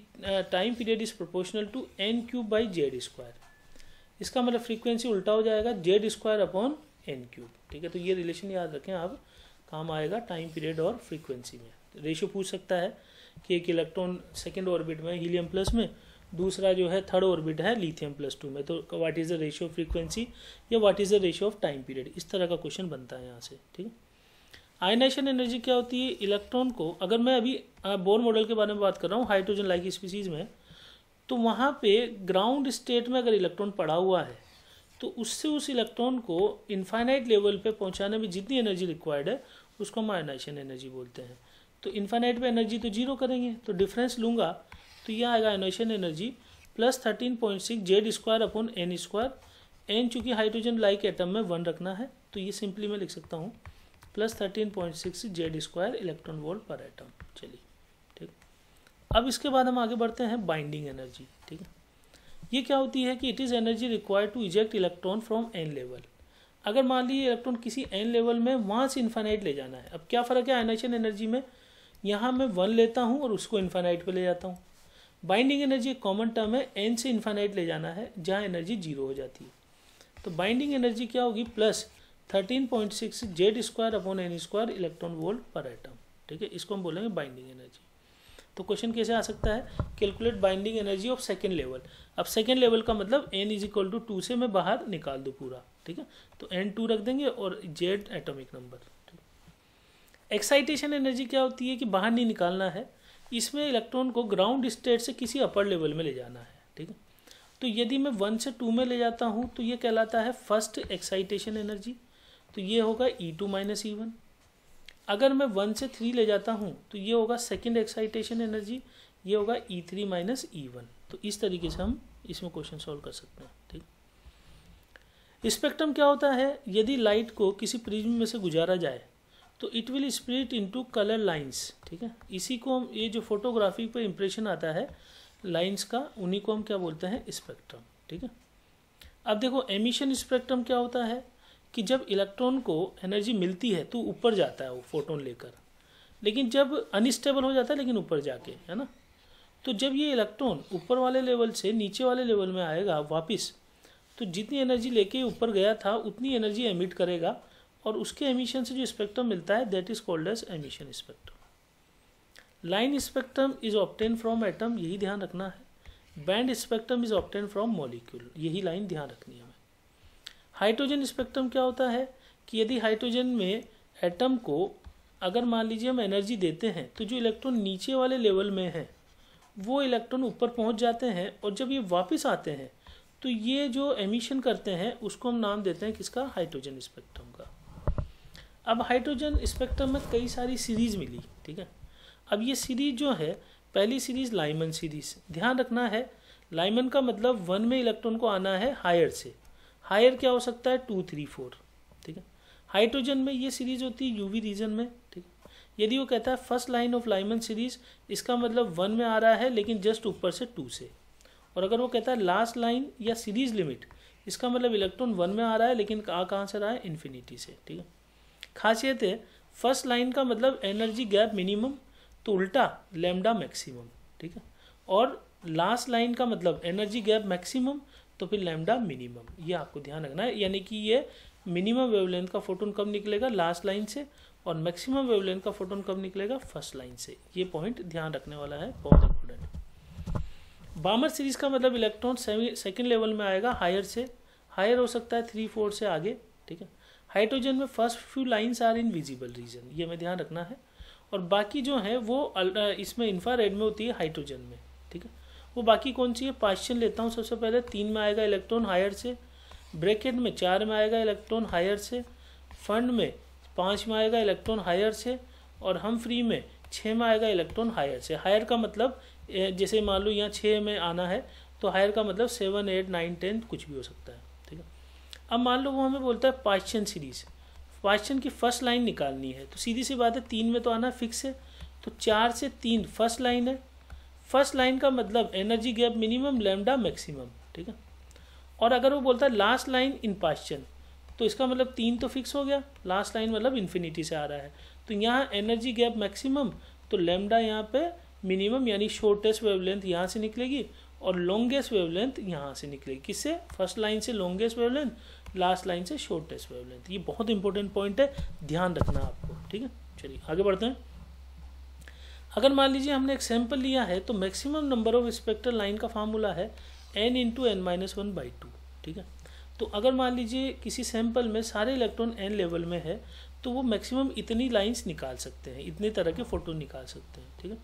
time period is proportional to N cube by Z square इसका मतलब फ्रीक्वेंसी उल्टा हो जाएगा Z square upon N cube ठीक है तो ये रिलेशन याद रखें आप काम आएगा टाइम पीरियड और फ्रीक्वेंसी में रेशियो तो पूछ सकता है कि एक इलेक्ट्रॉन सेकेंड ऑर्बिट में हीलियम प्लस में दूसरा जो है थर्ड ऑर्बिट है लिथियम प्लस टू में तो what is the ratio of frequency या what is the ratio of time period इस तरह का क्वेश्चन बनता है यहाँ से ठीक है आयनाइशन एनर्जी क्या होती है इलेक्ट्रॉन को अगर मैं अभी बोर मॉडल के बारे में बात कर रहा हूँ हाइड्रोजन लाइक स्पीसीज में तो वहाँ पे ग्राउंड स्टेट में अगर इलेक्ट्रॉन पड़ा हुआ है तो उससे उस इलेक्ट्रॉन को इन्फाइनाइट लेवल पे पहुँचाने में जितनी एनर्जी रिक्वायर्ड है उसको हम आयनाइशन एनर्जी बोलते हैं तो इन्फाइनाइट में एनर्जी तो जीरो करेंगे तो डिफरेंस लूँगा तो यह आएगा ionisation energy plus thirteen point six Z square upon N square N चूँकि हाइड्रोजन लाइक एटम में वन रखना है तो ये सिंपली मैं लिख सकता हूँ plus thirteen point six Z square electron volt per atom चलिए ठीक अब इसके बाद हम आगे बढ़ते हैं बाइंडिंग एनर्जी ठीक है ये क्या होती है कि it is energy required to eject electron from N level अगर मान लीजिए इलेक्ट्रॉन किसी एन लेवल में वहाँ से इन्फाइनाइट ले जाना है अब क्या फ़र्क है आइनाइजेशन एनर्जी में यहाँ मैं वन लेता हूँ और उसको इन्फाइनाइट पर ले जाता हूँ बाइंडिंग एनर्जी एक कॉमन टर्म है एन से इन्फाइनाइट ले जाना है जहाँ एनर्जी जीरो हो जाती है तो बाइंडिंग एनर्जी क्या होगी plus thirteen point six Z square upon N square electron volt per atom ठीक है इसको हम बोलेंगे बाइंडिंग एनर्जी तो क्वेश्चन कैसे आ सकता है calculate binding energy of second level अब सेकेंड लेवल का मतलब N is equal to two से मैं बाहर निकाल दूँ पूरा ठीक है तो एन टू रख देंगे और Z atomic number excitation energy क्या होती है कि बाहर नहीं निकालना है इसमें इलेक्ट्रॉन को ग्राउंड स्टेट से किसी अपर लेवल में ले जाना है ठीक है तो यदि मैं वन से टू में ले जाता हूँ तो ये कहलाता है फर्स्ट एक्साइटेशन एनर्जी तो ये होगा E two minus E one अगर मैं वन से थ्री ले जाता हूँ तो ये होगा सेकेंड एक्साइटेशन एनर्जी ये होगा E three minus E one तो इस तरीके से हम इसमें क्वेश्चन सॉल्व कर सकते हैं ठीक स्पेक्ट्रम क्या होता है यदि लाइट को किसी प्रिज्म में से गुजारा जाए तो it will split into colour lines ठीक है इसी को हम ये जो फोटोग्राफी पे इम्प्रेशन आता है लाइंस का उन्हीं को हम क्या बोलते हैं स्पेक्ट्रम ठीक है अब देखो एमिशन स्पेक्ट्रम क्या होता है कि जब इलेक्ट्रॉन को एनर्जी मिलती है तो ऊपर जाता है वो फोटोन लेकर लेकिन जब अनस्टेबल हो जाता है लेकिन ऊपर जाके है ना तो जब ये इलेक्ट्रॉन ऊपर वाले लेवल से नीचे वाले लेवल में आएगा वापस तो जितनी एनर्जी लेके ऊपर गया था उतनी एनर्जी एमिट करेगा और उसके एमिशन से जो स्पेक्ट्रम मिलता है that is called as emission spectrum line spectrum is obtained from atom यही ध्यान रखना है band spectrum is obtained from molecule यही लाइन ध्यान रखनी है हमें हाइड्रोजन स्पेक्ट्रम क्या होता है कि यदि हाइड्रोजन में एटम को अगर मान लीजिए हम एनर्जी देते हैं तो जो इलेक्ट्रॉन नीचे वाले लेवल में है वो इलेक्ट्रॉन ऊपर पहुंच जाते हैं और जब ये वापस आते हैं तो ये जो एमिशन करते हैं उसको हम नाम देते हैं किसका हाइड्रोजन स्पेक्ट्रम का अब हाइड्रोजन स्पेक्ट्रम में कई सारी सीरीज मिली ठीक है अब ये सीरीज जो है पहली सीरीज लाइमन सीरीज ध्यान रखना है लाइमन का मतलब वन में इलेक्ट्रॉन को आना है हायर से हायर क्या हो सकता है टू थ्री फोर ठीक है हाइड्रोजन में ये सीरीज होती है यूवी रीजन में ठीक यदि वो कहता है first line of Lyman series इसका मतलब वन में आ रहा है लेकिन जस्ट ऊपर से टू से और अगर वो कहता है लास्ट लाइन या सीरीज लिमिट इसका मतलब इलेक्ट्रॉन वन में आ रहा है लेकिन आ कहाँ से रहा है इन्फिनिटी से ठीक है खासियत है फर्स्ट लाइन का मतलब एनर्जी गैप मिनिमम तो उल्टा लेमडा मैक्सिमम ठीक है और लास्ट लाइन का मतलब एनर्जी गैप मैक्सिमम तो फिर लैमडा मिनिमम ये आपको ध्यान रखना है यानी कि ये मिनिमम वेवलेंथ का फोटोन कब निकलेगा लास्ट लाइन से और मैक्सिमम वेवलेंथ का फोटोन कब निकलेगा फर्स्ट लाइन से ये पॉइंट ध्यान रखने वाला है बहुत इंपॉर्टेंट बामर सीरीज का मतलब इलेक्ट्रॉन सेकेंड लेवल में आएगा हायर से हायर हो सकता है थ्री फोर से आगे ठीक है हाइड्रोजन में first few lines are in visible region ये हमें ध्यान रखना है और बाकी जो है वो इसमें इंफ्रारेड में होती है हाइड्रोजन में वो बाकी कौन सी है पाश्चन लेता हूँ सबसे पहले तीन में आएगा इलेक्ट्रॉन हायर से ब्रैकेट में चार में आएगा इलेक्ट्रॉन हायर से फंड में पाँच में आएगा इलेक्ट्रॉन हायर से और हम फ्री में छः में आएगा इलेक्ट्रॉन हायर से हायर का मतलब जैसे मान लो यहाँ छः में आना है तो हायर का मतलब सेवन एट नाइन टेन कुछ भी हो सकता है ठीक है अब मान लो वो हमें बोलता है पाश्चन सीरीज पाश्चन की फर्स्ट लाइन निकालनी है तो सीधी सी बात है तीन में तो आना फिक्स है तो चार से तीन फर्स्ट लाइन है फर्स्ट लाइन का मतलब energy gap minimum lambda maximum ठीक है और अगर वो बोलता है लास्ट लाइन इन पाश्चन तो इसका मतलब तीन तो फिक्स हो गया लास्ट लाइन मतलब इन्फिनिटी से आ रहा है तो यहाँ एनर्जी गैप मैक्सिमम तो लेमडा यहाँ पे मिनिमम यानी शॉर्टेस्ट वेवलेंथ यहाँ से निकलेगी और लॉन्गेस्ट वेवलेंथ यहाँ से निकलेगी किससे फर्स्ट लाइन से लॉन्गेस्ट वेवलेंथ लास्ट लाइन से शॉर्टेस्ट वेवलेंथ ये बहुत इंपॉर्टेंट पॉइंट है ध्यान रखना आपको ठीक है चलिए आगे बढ़ते हैं अगर मान लीजिए हमने एक सैम्पल लिया है तो maximum number of spectral line का फार्मूला है N into N minus one by two ठीक है तो अगर मान लीजिए किसी सैंपल में सारे इलेक्ट्रॉन एन लेवल में है तो वो मैक्सिमम इतनी लाइंस निकाल सकते हैं इतने तरह के फोटो निकाल सकते हैं ठीक है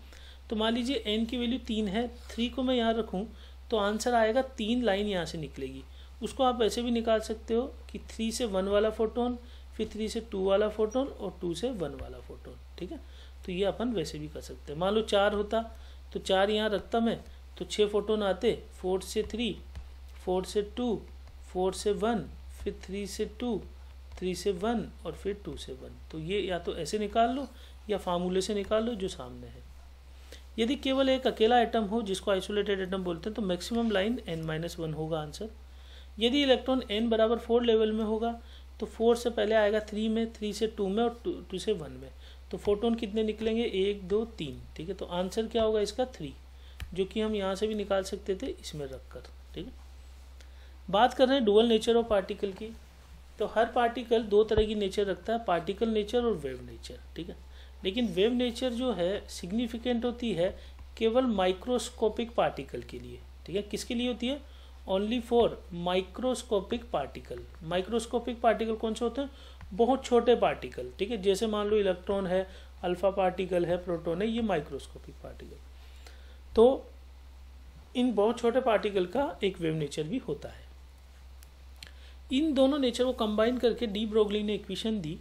तो मान लीजिए एन की वैल्यू तीन है थ्री को मैं यहाँ रखूँ तो आंसर आएगा तीन लाइन यहाँ से निकलेगी उसको आप ऐसे भी निकाल सकते हो कि थ्री से वन वाला फोटोन फिर थ्री से टू वाला फोटोन और टू से वन वाला फोटोन ठीक है तो ये अपन वैसे भी कर सकते हैं मान लो चार होता तो चार यहाँ रखता मैं तो छः फोटोन आते फोर से थ्री फोर से टू फोर से वन फिर थ्री से टू थ्री से वन और फिर टू से वन तो ये या तो ऐसे निकाल लो या फार्मूले से निकाल लो जो सामने है यदि केवल एक अकेला एटम हो जिसको आइसोलेटेड एटम बोलते हैं तो maximum line N minus one होगा आंसर यदि इलेक्ट्रॉन एन बराबर फोर लेवल में होगा तो फोर से पहले आएगा थ्री में थ्री से टू में और टू से वन में तो फोटोन कितने निकलेंगे एक दो तीन ठीक है तो आंसर क्या होगा इसका थ्री जो कि हम यहाँ से भी निकाल सकते थे इसमें रख कर ठीक है बात कर रहे हैं डुअल नेचर ऑफ पार्टिकल की तो हर पार्टिकल दो तरह की नेचर रखता है पार्टिकल नेचर और वेव नेचर ठीक है लेकिन वेव नेचर जो है सिग्निफिकेंट होती है केवल माइक्रोस्कोपिक पार्टिकल के लिए ठीक है किसके लिए होती है only for microscopic particle microscopic particle कौन से होते हैं बहुत छोटे पार्टिकल ठीक है जैसे मान लो इलेक्ट्रॉन है अल्फा पार्टिकल है प्रोटोन है ये माइक्रोस्कोपिक पार्टिकल तो इन बहुत छोटे पार्टिकल का एक वेव नेचर भी होता है इन दोनों नेचर को कंबाइन करके डी ब्रोगली ने इक्वेशन दी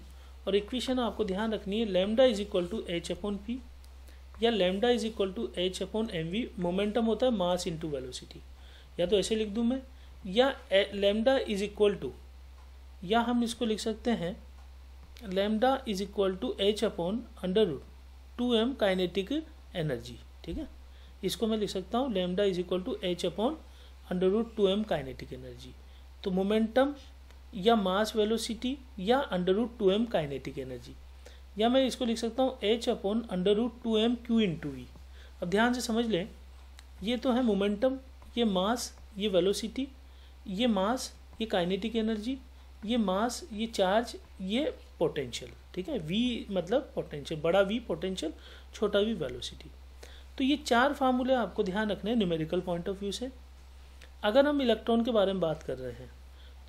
और इक्वेशन आपको ध्यान रखनी है lambda is equal to h upon p या lambda is equal to h upon m v momentum होता है मास इंटू वेलोसिटी या तो ऐसे लिख दूँ मैं या लेमडा इज इक्वल टू या हम इसको लिख सकते हैं lambda is equal to h upon under root two m kinetic energy ठीक है इसको मैं लिख सकता हूँ lambda is equal to h upon under root two m kinetic energy तो मोमेंटम या मास वेलोसिटी या under root two m kinetic energy या मैं इसको लिख सकता हूँ h upon under root two m q into v अब ध्यान से समझ लें ये तो है मोमेंटम ये मास ये वेलोसिटी ये मास ये काइनेटिक एनर्जी ये मास ये चार्ज ये पोटेंशियल ठीक है वी मतलब पोटेंशियल बड़ा वी पोटेंशियल छोटा वी वेलोसिटी तो ये चार फार्मूले आपको ध्यान रखने हैं न्यूमेरिकल पॉइंट ऑफ व्यू से अगर हम इलेक्ट्रॉन के बारे में बात कर रहे हैं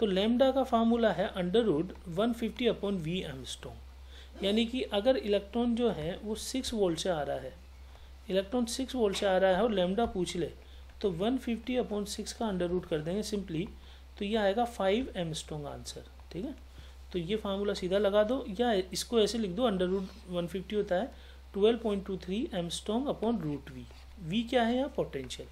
तो लेमडा का फार्मूला है under root one fifty upon v angstrom यानी कि अगर इलेक्ट्रॉन जो है वो सिक्स वोल्ट से आ रहा है इलेक्ट्रॉन सिक्स वोल्ट से आ रहा है और लेमडा पूछ ले तो वन फिफ्टी अपॉन सिक्स का अंडर रूड कर देंगे सिंपली तो ये आएगा फाइव एम स्ट्रोंग आंसर ठीक है तो ये फार्मूला सीधा लगा दो या इसको ऐसे लिख दो अंडर रूट वन फिफ्टी होता है twelve point two three angstrom upon root v v क्या है यहाँ पोटेंशियल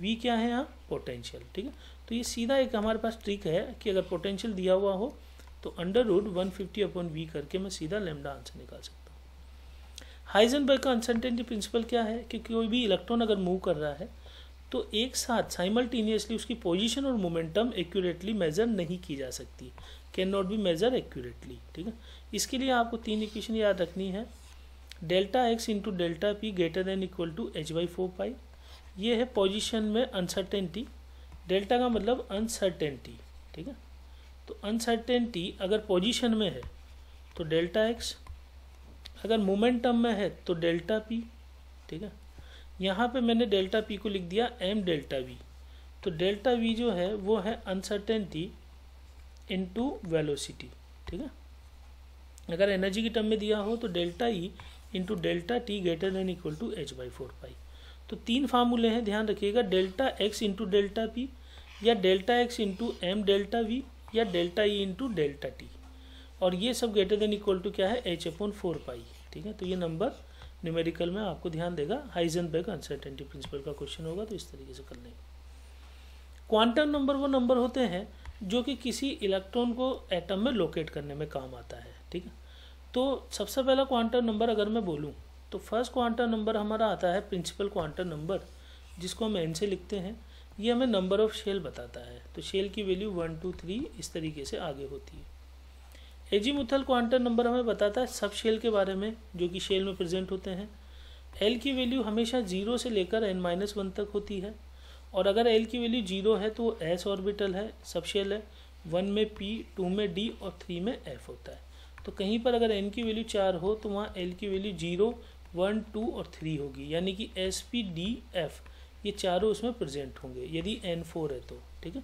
वी क्या है यहाँ पोटेंशियल ठीक है तो ये सीधा एक हमारे पास ट्रिक है कि अगर पोटेंशियल दिया हुआ हो तो under root one fifty upon v करके मैं सीधा लेमडा आंसर निकाल सकता हूँ हाइजनबर्ग का अनसर्टेनिटी प्रिंसिपल क्या है कि कोई भी इलेक्ट्रॉन अगर मूव कर रहा है तो एक साथ साइमल्टेनियसली उसकी पोजीशन और मोमेंटम एक्यूरेटली मेजर नहीं की जा सकती can not be measure accurately ठीक है इसके लिए आपको तीन इक्वेशन याद रखनी है delta x into delta p greater than equal to h by four pi ये है पोजीशन में अनसर्टेनिटी डेल्टा का मतलब अनसर्टेनिटी ठीक है तो अनसर्टेनिटी अगर पोजिशन में है तो डेल्टा एक्स अगर मोमेंटम में है तो डेल्टा पी ठीक है यहाँ पे मैंने डेल्टा पी को लिख दिया एम डेल्टा वी तो डेल्टा वी जो है वो है अनसर्टेनिटी इनटू वेलोसिटी ठीक है अगर एनर्जी की टर्म में दिया हो तो delta E e into delta t greater than equal to h by four pi तो तीन फार्मूले हैं ध्यान रखिएगा delta x into delta p या delta x into m delta v या delta E e into delta t और ये सब ग्रेटर देन इक्वल टू क्या है एच अपॉन फोर पाई ठीक है तो ये नंबर न्यूमेरिकल में आपको ध्यान देगा हाइजन बैग अनसर्टेंटी प्रिंसिपल का क्वेश्चन होगा तो इस तरीके से कर लेंगे क्वांटम नंबर वो नंबर होते हैं जो कि किसी इलेक्ट्रॉन को एटम में लोकेट करने में काम आता है ठीक है तो सबसे पहला क्वांटम नंबर अगर मैं बोलूँ तो फर्स्ट क्वांटम नंबर हमारा आता है प्रिंसिपल क्वांटम नंबर जिसको हम एन से लिखते हैं ये हमें नंबर ऑफ शेल बताता है तो शेल की वैल्यू वन टू थ्री इस तरीके से आगे होती है एजीमुथल क्वांटम नंबर हमें बताता है सब शेल के बारे में जो कि शेल में प्रेजेंट होते हैं एल की वैल्यू हमेशा जीरो से लेकर एन माइनस वन तक होती है और अगर एल की वैल्यू जीरो है तो वो एस ऑर्बिटल है सब शेल है वन में पी टू में डी और थ्री में एफ होता है तो कहीं पर अगर एन की वैल्यू चार हो तो वहाँ एल की वैल्यू जीरो वन टू और थ्री होगी यानी कि एस पी डी एफ ये चारों उसमें प्रेजेंट होंगे यदि एन फोर है तो ठीक है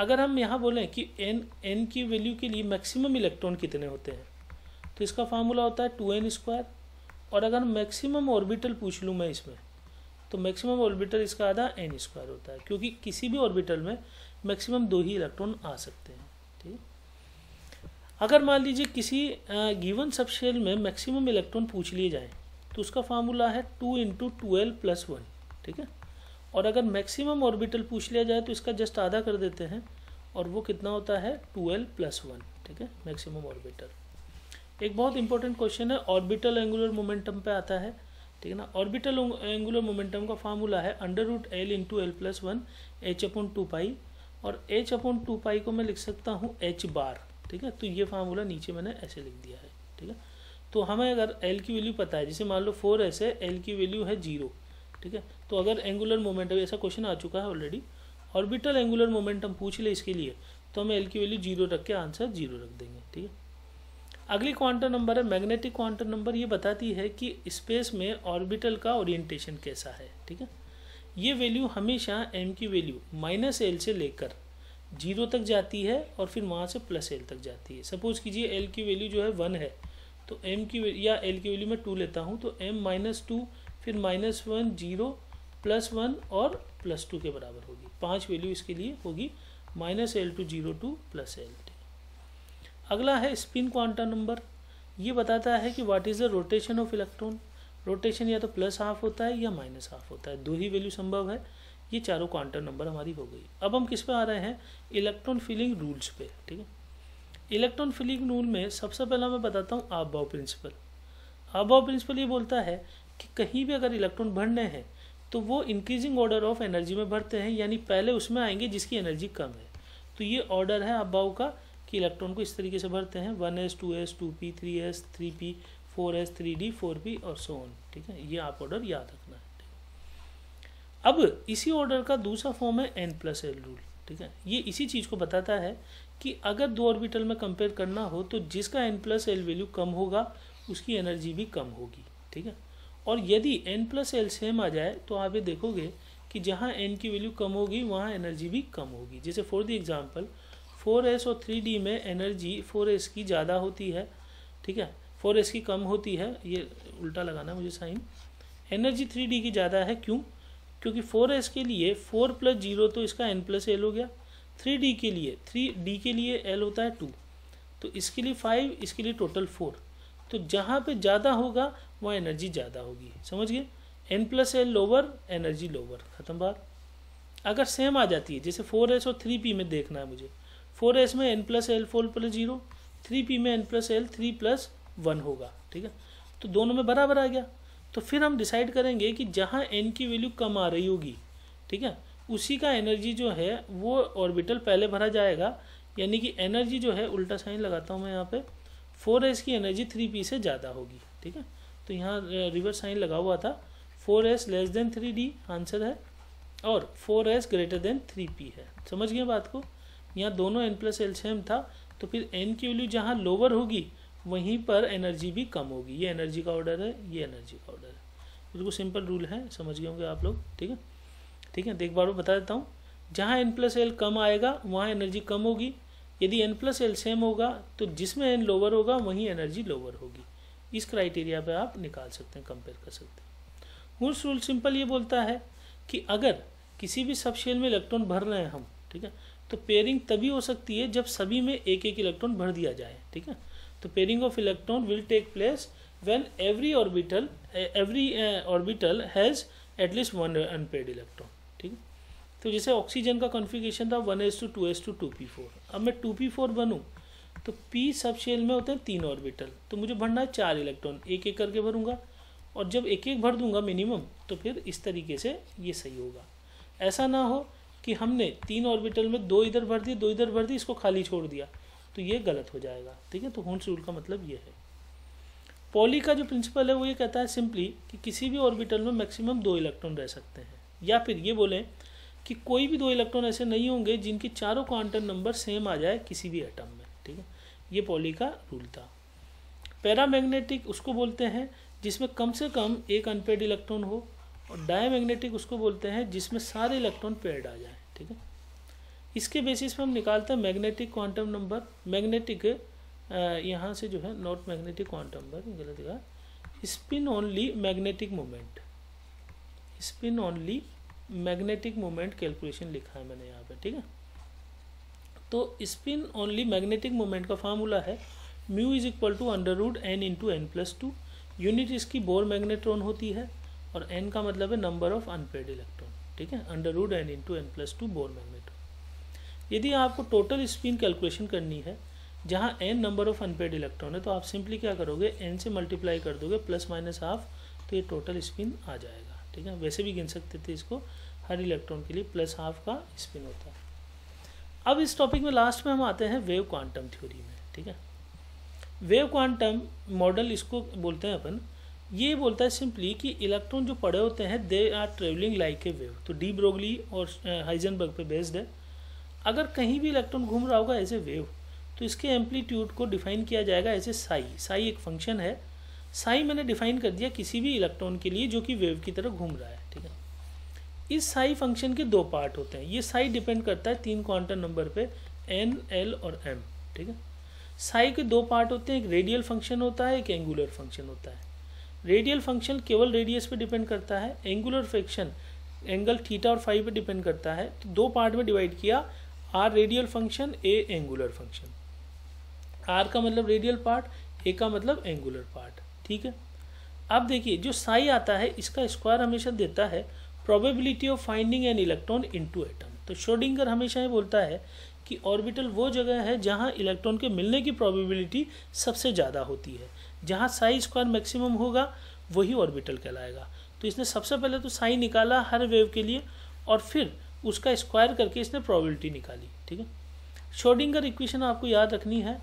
अगर हम यहाँ बोलें कि एन एन की वैल्यू के लिए मैक्सिमम इलेक्ट्रॉन कितने होते हैं तो इसका फार्मूला होता है टू एन स्क्वायर और अगर मैक्सिमम ऑर्बिटल पूछ लूँ मैं इसमें तो मैक्सिमम ऑर्बिटल इसका आधा एन स्क्वायर होता है क्योंकि किसी भी ऑर्बिटल में मैक्सिमम दो ही इलेक्ट्रॉन आ सकते हैं ठीक अगर मान लीजिए किसी गिवन सबशेल में मैक्सिमम इलेक्ट्रॉन पूछ लिए जाएँ तो उसका फार्मूला है two into twelve plus one ठीक है और अगर मैक्सिमम ऑर्बिटल पूछ लिया जाए तो इसका जस्ट आधा कर देते हैं और वो कितना होता है टूएल्व प्लस वन ठीक है मैक्सिमम ऑर्बिटल एक बहुत इंपॉर्टेंट क्वेश्चन है ऑर्बिटल एंगुलर मोमेंटम पे आता है ठीक है ना ऑर्बिटल एंगुलर मोमेंटम का फार्मूला है under root l into l plus one h upon two pi और एच अपॉन टू पाई को मैं लिख सकता हूँ एच बार ठीक है तो ये फार्मूला नीचे मैंने ऐसे लिख दिया है ठीक है तो हमें अगर एल की वैल्यू पता है जैसे मान लो फोर एस है एल की वैल्यू है जीरो ठीक है तो अगर एंगुलर मोमेंटम ऐसा क्वेश्चन आ चुका है ऑलरेडी ऑर्बिटल एंगुलर मोमेंटम पूछ ले इसके लिए तो हम एल की वैल्यू जीरो रख के आंसर जीरो रख देंगे ठीक है अगली क्वांटम नंबर है मैग्नेटिक क्वांटम नंबर ये बताती है कि स्पेस में ऑर्बिटल का ओरिएंटेशन कैसा है ठीक है ये वैल्यू हमेशा एम की वैल्यू माइनस एल से लेकर जीरो तक जाती है और फिर वहाँ से प्लस एल तक जाती है सपोज कीजिए एल की वैल्यू जो है वन है तो एम की या एल की वैल्यू मैं टू लेता हूँ तो एम माइनस टू फिर minus one zero plus one और प्लस टू के बराबर होगी पांच वैल्यू इसके लिए होगी minus l to zero to plus l to अगला है स्पिन क्वांटा नंबर ये बताता है कि what is the rotation of electron rotation या तो प्लस हाफ होता है या माइनस हाफ होता है दो ही वैल्यू संभव है ये चारों क्वांटम नंबर हमारी हो गई अब हम किस पे आ रहे हैं इलेक्ट्रॉन फिलिंग रूल्स पे ठीक है इलेक्ट्रॉन फिलिंग रूल में सबसे सब पहला मैं बताता हूँ आबाव प्रिंसिपल आबाव प्रिंसिपल ये बोलता है कि कहीं भी अगर इलेक्ट्रॉन भरने हैं तो वो इंक्रीजिंग ऑर्डर ऑफ एनर्जी में भरते हैं यानी पहले उसमें आएंगे जिसकी एनर्जी कम है तो ये ऑर्डर है अबाव का कि इलेक्ट्रॉन को इस तरीके से भरते हैं one s two s two p three s three p four s three d four p और सो ऑन ठीक है ये आप ऑर्डर याद रखना है अब इसी ऑर्डर का दूसरा फॉर्म है एन प्लस एल रूल ठीक है ये इसी चीज़ को बताता है कि अगर दो ऑर्बिटल में कंपेयर करना हो तो जिसका एन प्लस एल वैल्यू कम होगा उसकी एनर्जी भी कम होगी ठीक है और यदि एन प्लस एल सेम आ जाए तो आप ये देखोगे कि जहाँ एन की वैल्यू कम होगी वहाँ एनर्जी भी कम होगी जैसे for the example four s और थ्री डी में एनर्जी फोर एस की ज़्यादा होती है ठीक है फोर एस की कम होती है ये उल्टा लगाना मुझे साइन एनर्जी थ्री डी की ज़्यादा है क्यों क्योंकि फोर एस के लिए फोर प्लस जीरो तो इसका एन प्लस एल हो गया थ्री डी के लिए थ्री डी के लिए एल होता है टू तो इसके लिए फाइव इसके लिए टोटल फोर तो जहाँ पे ज़्यादा होगा वहाँ एनर्जी ज़्यादा होगी समझ गए n plus l lower energy lower ख़त्म बात अगर सेम आ जाती है जैसे फोर एस और थ्री पी में देखना है मुझे फोर एस में n plus l four plus zero three p में n plus l three plus one होगा ठीक है तो दोनों में बराबर आ गया तो फिर हम डिसाइड करेंगे कि जहाँ एन की वैल्यू कम आ रही होगी ठीक है उसी का एनर्जी जो है वो ऑर्बिटल पहले भरा जाएगा यानी कि एनर्जी जो है उल्टा साइन लगाता हूँ मैं यहाँ पर फोर एस की एनर्जी थ्री पी से ज़्यादा होगी ठीक है तो यहाँ रिवर्स साइन लगा हुआ था four s less than three d answer है और four s greater than three p है समझ गए बात को यहाँ दोनों एन प्लस एल सेम था तो फिर एन की वैल्यू जहाँ लोअर होगी वहीं पर एनर्जी भी कम होगी ये एनर्जी का ऑर्डर है ये एनर्जी का ऑर्डर है बिल्कुल सिंपल रूल है समझ गए होंगे आप लोग ठीक है ठीक है एक बार बता देता हूँ जहाँ एन प्लस एल कम आएगा वहाँ एनर्जी कम होगी यदि एन प्लस एल सेम होगा तो जिसमें एन लोअर होगा वहीं एनर्जी लोअर होगी इस क्राइटेरिया पे आप निकाल सकते हैं कंपेयर कर सकते हैं रूल सिंपल ये बोलता है कि अगर किसी भी सबशेल में इलेक्ट्रॉन भर रहे हैं हम ठीक है तो पेयरिंग तभी हो सकती है जब सभी में एक एक इलेक्ट्रॉन भर दिया जाए ठीक है तो pairing of electron will take place when every orbital every orbital has at least one unpaired electron ठीक है तो जैसे ऑक्सीजन का कॉन्फ़िगरेशन था one s two two s two two p four अब मैं टू पी फोर बनूँ तो पी सब शेल में होते हैं तीन ऑर्बिटल तो मुझे भरना है चार इलेक्ट्रॉन एक एक करके भरूंगा और जब एक एक भर दूंगा मिनिमम तो फिर इस तरीके से ये सही होगा ऐसा ना हो कि हमने तीन ऑर्बिटल में दो इधर भर दिए दो इधर भर दिए इसको खाली छोड़ दिया तो ये गलत हो जाएगा ठीक है तो होन्स रूल का मतलब ये है पॉली का जो प्रिंसिपल है वो ये कहता है सिंपली कि किसी भी ऑर्बिटल में मैक्सिमम दो इलेक्ट्रॉन रह सकते हैं या फिर ये बोलें कि कोई भी दो इलेक्ट्रॉन ऐसे नहीं होंगे जिनके चारों क्वांटम नंबर सेम आ जाए किसी भी एटम में ठीक है ये पॉली का रूल था पैरामैग्नेटिक उसको बोलते हैं जिसमें कम से कम एक अनपेड इलेक्ट्रॉन हो और डायमैग्नेटिक उसको बोलते हैं जिसमें सारे इलेक्ट्रॉन पेड आ जाए ठीक है इसके बेसिस पर हम निकालते हैं मैग्नेटिक क्वांटम नंबर मैग्नेटिक यहाँ से जो है नॉट मैग्नेटिक क्वांटम नंबर गलत spin only magnetic moment spin only magnetic moment calculation लिखा है मैंने यहाँ पे ठीक है तो स्पिन ओनली मैग्नेटिक मोमेंट का फार्मूला है mu is equal to under root n into n plus two unit इसकी बोर मैग्नेट्रॉन होती है और एन का मतलब है नंबर ऑफ अनपेड इलेक्ट्रॉन ठीक है under root n into n plus two Bohr magnetron यदि आपको टोटल स्पिन कैलकुलेशन करनी है जहाँ n number of unpaired electron है तो आप सिंपली क्या करोगे एन से मल्टीप्लाई कर दोगे प्लस माइनस हाफ तो ये टोटल स्पिन आ जाएगा ठीक है वैसे भी गिन सकते थे इसको हर इलेक्ट्रॉन के लिए प्लस हाफ का स्पिन होता है अब इस टॉपिक में लास्ट में हम आते हैं वेव क्वांटम थ्योरी में ठीक है वेव क्वांटम मॉडल इसको बोलते हैं अपन ये बोलता है सिंपली कि इलेक्ट्रॉन जो पड़े होते हैं they are travelling like a wave तो डी ब्रोगली और हाइजनबर्ग पे बेस्ड है अगर कहीं भी इलेक्ट्रॉन घूम रहा होगा एज ए वेव तो इसके एम्पलीट्यूड को डिफाइन किया जाएगा एज ए साई साई एक फंक्शन है साई मैंने डिफाइन कर दिया किसी भी इलेक्ट्रॉन के लिए जो कि वेव की तरह घूम रहा है इस साई फंक्शन के दो पार्ट होते हैं ये साई डिपेंड करता है तीन क्वांटम नंबर पे एन एल और एम ठीक है साई के दो पार्ट होते हैं एक रेडियल फंक्शन होता है एक एंगुलर फंक्शन होता है रेडियल फंक्शन केवल रेडियस पे डिपेंड करता है एंगुलर फंक्शन एंगल थीटा और फाइव पे डिपेंड करता है तो दो पार्ट में डिवाइड किया R radial function A angular function R का मतलब रेडियल पार्ट ए का मतलब एंगुलर पार्ट ठीक है अब देखिए जो साई आता है इसका स्क्वायर हमेशा देता है probability of finding an electron into atom तो शोडिंगर हमेशा ही बोलता है कि ऑर्बिटल वो जगह है जहाँ इलेक्ट्रॉन के मिलने की प्रोबेबिलिटी सबसे ज़्यादा होती है जहाँ साई स्क्वायर मैक्सिमम होगा वही ऑर्बिटल कहलाएगा तो इसने सबसे पहले तो साई निकाला हर वेव के लिए और फिर उसका स्क्वायर करके इसने प्रोबेबिलिटी निकाली ठीक है शोडिंगर इक्वेशन आपको याद रखनी है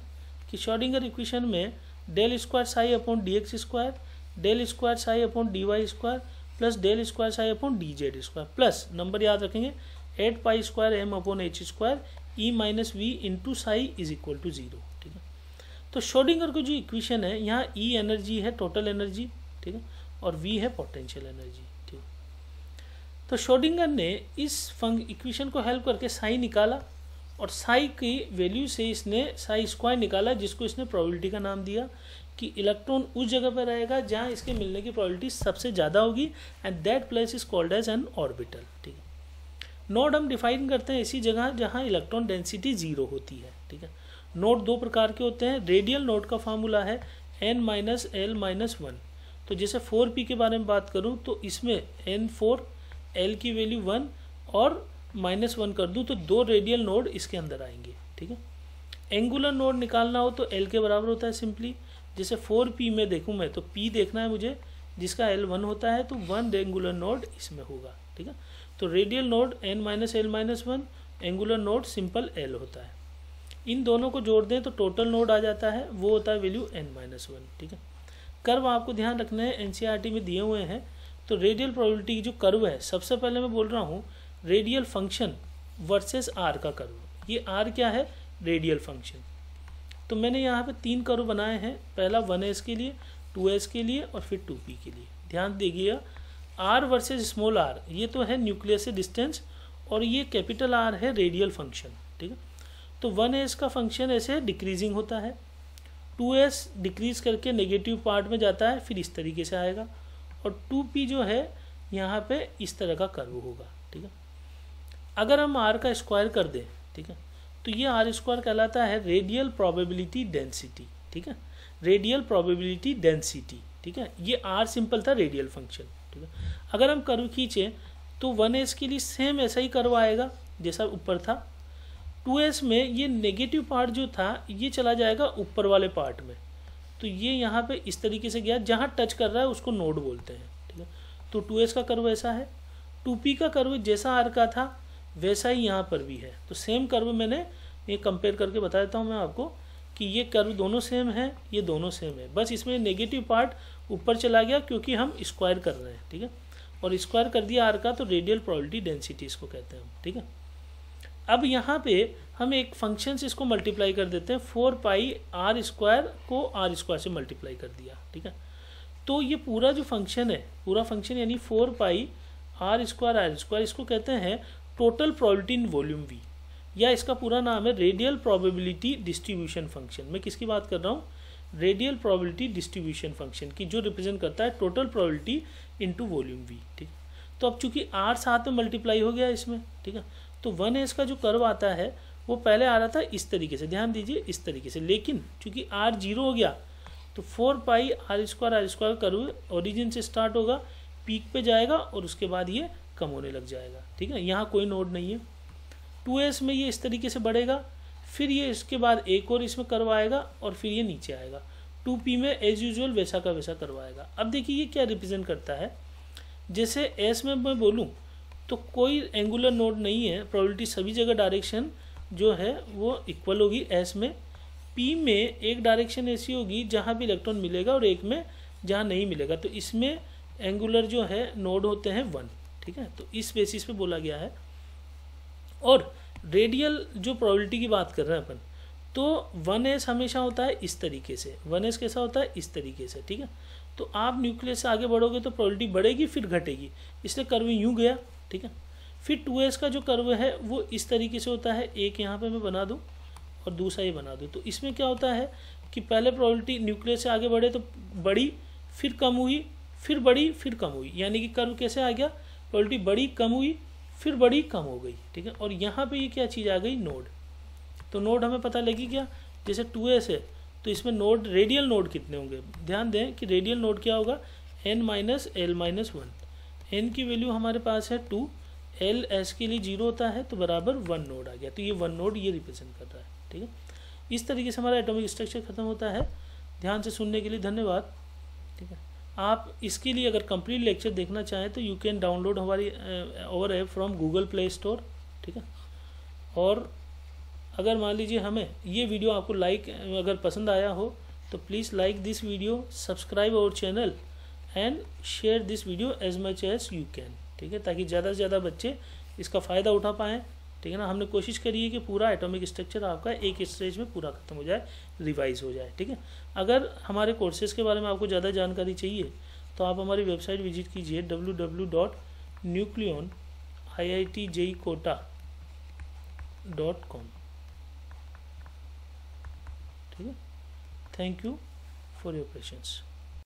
कि शोडिंगर इक्वेशन में del square psi upon d x square del square psi upon d y square plus del square psi upon d z square plus number याद रखेंगे eight pi square m upon h square E minus V into psi is equal to zero ठीक है तो Schrodinger की जो equation है यहाँ E energy है टोटल एनर्जी ठीक है और वी है पोटेंशियल एनर्जी ठीक तो शोडिंगर ने इस फंक इक्वेशन को हेल्प करके साई निकाला और साई की वैल्यू से इसने साई स्क्वायर निकाला जिसको इसने प्रोबेबिलिटी का नाम दिया कि इलेक्ट्रॉन उस जगह पर रहेगा जहाँ इसके मिलने की प्रॉबलिटी सबसे ज़्यादा होगी and that place is called as an orbital ठीक है नोड हम डिफाइन करते हैं ऐसी जगह जहाँ इलेक्ट्रॉन डेंसिटी जीरो होती है ठीक है नोड दो प्रकार के होते हैं रेडियल नोड का फार्मूला है n minus l minus one तो जैसे फोर पी के बारे में बात करूँ तो इसमें एन फोर एल की वैल्यू वन और माइनस वन कर दूँ तो दो रेडियल नोड इसके अंदर आएंगे ठीक है एंगुलर नोड निकालना हो तो एल के बराबर होता है सिंपली जैसे फोर पी में देखूँ मैं तो पी देखना है मुझे जिसका एल वन होता है तो वन रेंगुलर नोड इसमें होगा ठीक है तो radial node n minus l minus one angular node simple l होता है इन दोनों को जोड़ दें तो टोटल नोड आ जाता है वो होता है वैल्यू एन माइनस वन ठीक है कर्व आपको ध्यान रखना है एन e में दिए हुए हैं तो रेडियल प्रोबेबिलिटी की जो कर्व है सबसे पहले मैं बोल रहा हूँ रेडियल फंक्शन वर्सेस आर का कर्व ये आर क्या है रेडियल फंक्शन तो मैंने यहाँ पे तीन करो बनाए हैं पहला वन एस के लिए टू एस के लिए और फिर टू पी के लिए ध्यान दीजिएगा आर वर्सेज स्मॉल आर ये तो है न्यूक्लियस से डिस्टेंस और ये कैपिटल आर है रेडियल फंक्शन ठीक है तो वन एस का फंक्शन ऐसे डिक्रीजिंग होता है टू एस डिक्रीज करके नेगेटिव पार्ट में जाता है फिर इस तरीके से आएगा और टू पी जो है यहाँ पे इस तरह का कर्व होगा ठीक है अगर हम आर का स्क्वायर कर दें ठीक है तो ये आर स्क्वायर कहलाता है रेडियल प्रोबेबिलिटी डेंसिटी ठीक है रेडियल प्रोबेबिलिटी डेंसिटी ठीक है ये आर सिंपल था रेडियल फंक्शन ठीक है अगर हम कर्व खींचें तो वन एस के लिए सेम ऐसा ही कर्व आएगा जैसा ऊपर था टू एस में ये नेगेटिव पार्ट जो था ये चला जाएगा ऊपर वाले पार्ट में तो ये यहाँ पे इस तरीके से गया जहाँ टच कर रहा है उसको नोड बोलते हैं ठीक है तो टू एस का कर्व ऐसा है टू पी का कर्व जैसा आर का था वैसा ही यहाँ पर भी है तो सेम कर्व मैंने ये कंपेयर करके बता देता हूँ मैं आपको कि ये कर्व दोनों सेम है ये दोनों सेम है बस इसमें नेगेटिव पार्ट ऊपर चला गया क्योंकि हम स्क्वायर कर रहे हैं ठीक है और स्क्वायर कर दिया आर का तो रेडियल प्रोबेबिलिटी डेंसिटी इसको कहते हैं हम ठीक है अब यहाँ पे हम एक फंक्शन से इसको मल्टीप्लाई कर देते हैं फोर पाई आर स्क्वायर को आर स्क्वायर से मल्टीप्लाई कर दिया ठीक है तो ये पूरा जो फंक्शन है पूरा फंक्शन यानी four pi r square R square इसको कहते हैं total probability in volume v या इसका पूरा नाम है रेडियल प्रोबेबिलिटी डिस्ट्रीब्यूशन फंक्शन मैं किसकी बात कर रहा हूँ रेडियल प्रोबेबिलिटी डिस्ट्रीब्यूशन फंक्शन की जो रिप्रेजेंट करता है total probability into volume v ठीक तो अब चूंकि आर साथ में मल्टीप्लाई हो गया इसमें ठीक है तो वन एस का जो कर्व आता है वो पहले आ रहा था इस तरीके से ध्यान दीजिए इस तरीके से लेकिन चूंकि आर जीरो हो गया तो four pi r square R square curve origin से स्टार्ट होगा पीक पे जाएगा और उसके बाद ये कम होने लग जाएगा ठीक है यहाँ कोई नोड नहीं है टू एस में ये इस तरीके से बढ़ेगा फिर ये इसके बाद एक और इसमें करवाएगा और फिर ये नीचे आएगा टू पी में एज यूजल वैसा का वैसा करवाएगा अब देखिए ये क्या रिप्रेजेंट करता है जैसे एस में मैं बोलूँ तो कोई एंगुलर नोड नहीं है प्रॉबलिटी सभी जगह डायरेक्शन जो है वो इक्वल होगी एस में पी में एक डायरेक्शन ऐसी होगी जहाँ भी इलेक्ट्रॉन मिलेगा और एक में जहाँ नहीं मिलेगा तो इसमें एंगुलर जो है नोड होते हैं वन ठीक है तो इस बेसिस पे बोला गया है और रेडियल जो प्रोबेबिलिटी की बात कर रहे हैं अपन तो वन एस हमेशा होता है इस तरीके से वन एस कैसा होता है इस तरीके से ठीक है तो आप न्यूक्लियस से आगे बढ़ोगे तो प्रोबेबिलिटी बढ़ेगी फिर घटेगी इसलिए कर्व यूँ गया ठीक है फिर टू एस का जो कर्व है वो इस तरीके से होता है एक यहाँ पे मैं बना दूँ और दूसरा ये बना दूँ तो इसमें क्या होता है कि पहले प्रोबेबिलिटी न्यूक्लियस से आगे बढ़े तो बढ़ी फिर कम हुई फिर बढ़ी फिर कम हुई यानी कि कर्व कैसे आ गया पोलिटी बड़ी कम हुई फिर बड़ी कम हो गई ठीक है और यहाँ पे ये क्या चीज़ आ गई नोड तो नोड हमें पता लगी क्या जैसे टू एस है तो इसमें नोड रेडियल नोड कितने होंगे ध्यान दें कि रेडियल नोड क्या होगा n minus l minus one n की वैल्यू हमारे पास है टू एल एस के लिए जीरो होता है तो बराबर वन नोड आ गया तो ये वन नोड ये रिप्रेजेंट कर रहा है ठीक है इस तरीके से हमारा एटोमिक स्ट्रक्चर खत्म होता है ध्यान से सुनने के लिए धन्यवाद ठीक है आप इसके लिए अगर कंप्लीट लेक्चर देखना चाहें तो यू कैन डाउनलोड हमारी और app from Google Play Store ठीक है और अगर मान लीजिए हमें ये वीडियो आपको लाइक अगर पसंद आया हो तो please like this video subscribe our channel and share this video as much as you can ठीक है ताकि ज़्यादा से ज़्यादा बच्चे इसका फ़ायदा उठा पाएँ ठीक है ना हमने कोशिश करी है कि पूरा एटॉमिक स्ट्रक्चर आपका एक स्टेज में पूरा खत्म हो जाए रिवाइज हो जाए ठीक है अगर हमारे कोर्सेज के बारे में आपको ज़्यादा जानकारी चाहिए तो आप हमारी वेबसाइट विजिट कीजिए W W dot Nucleon I I T JEE Kota dot com ठीक है thank you for your patience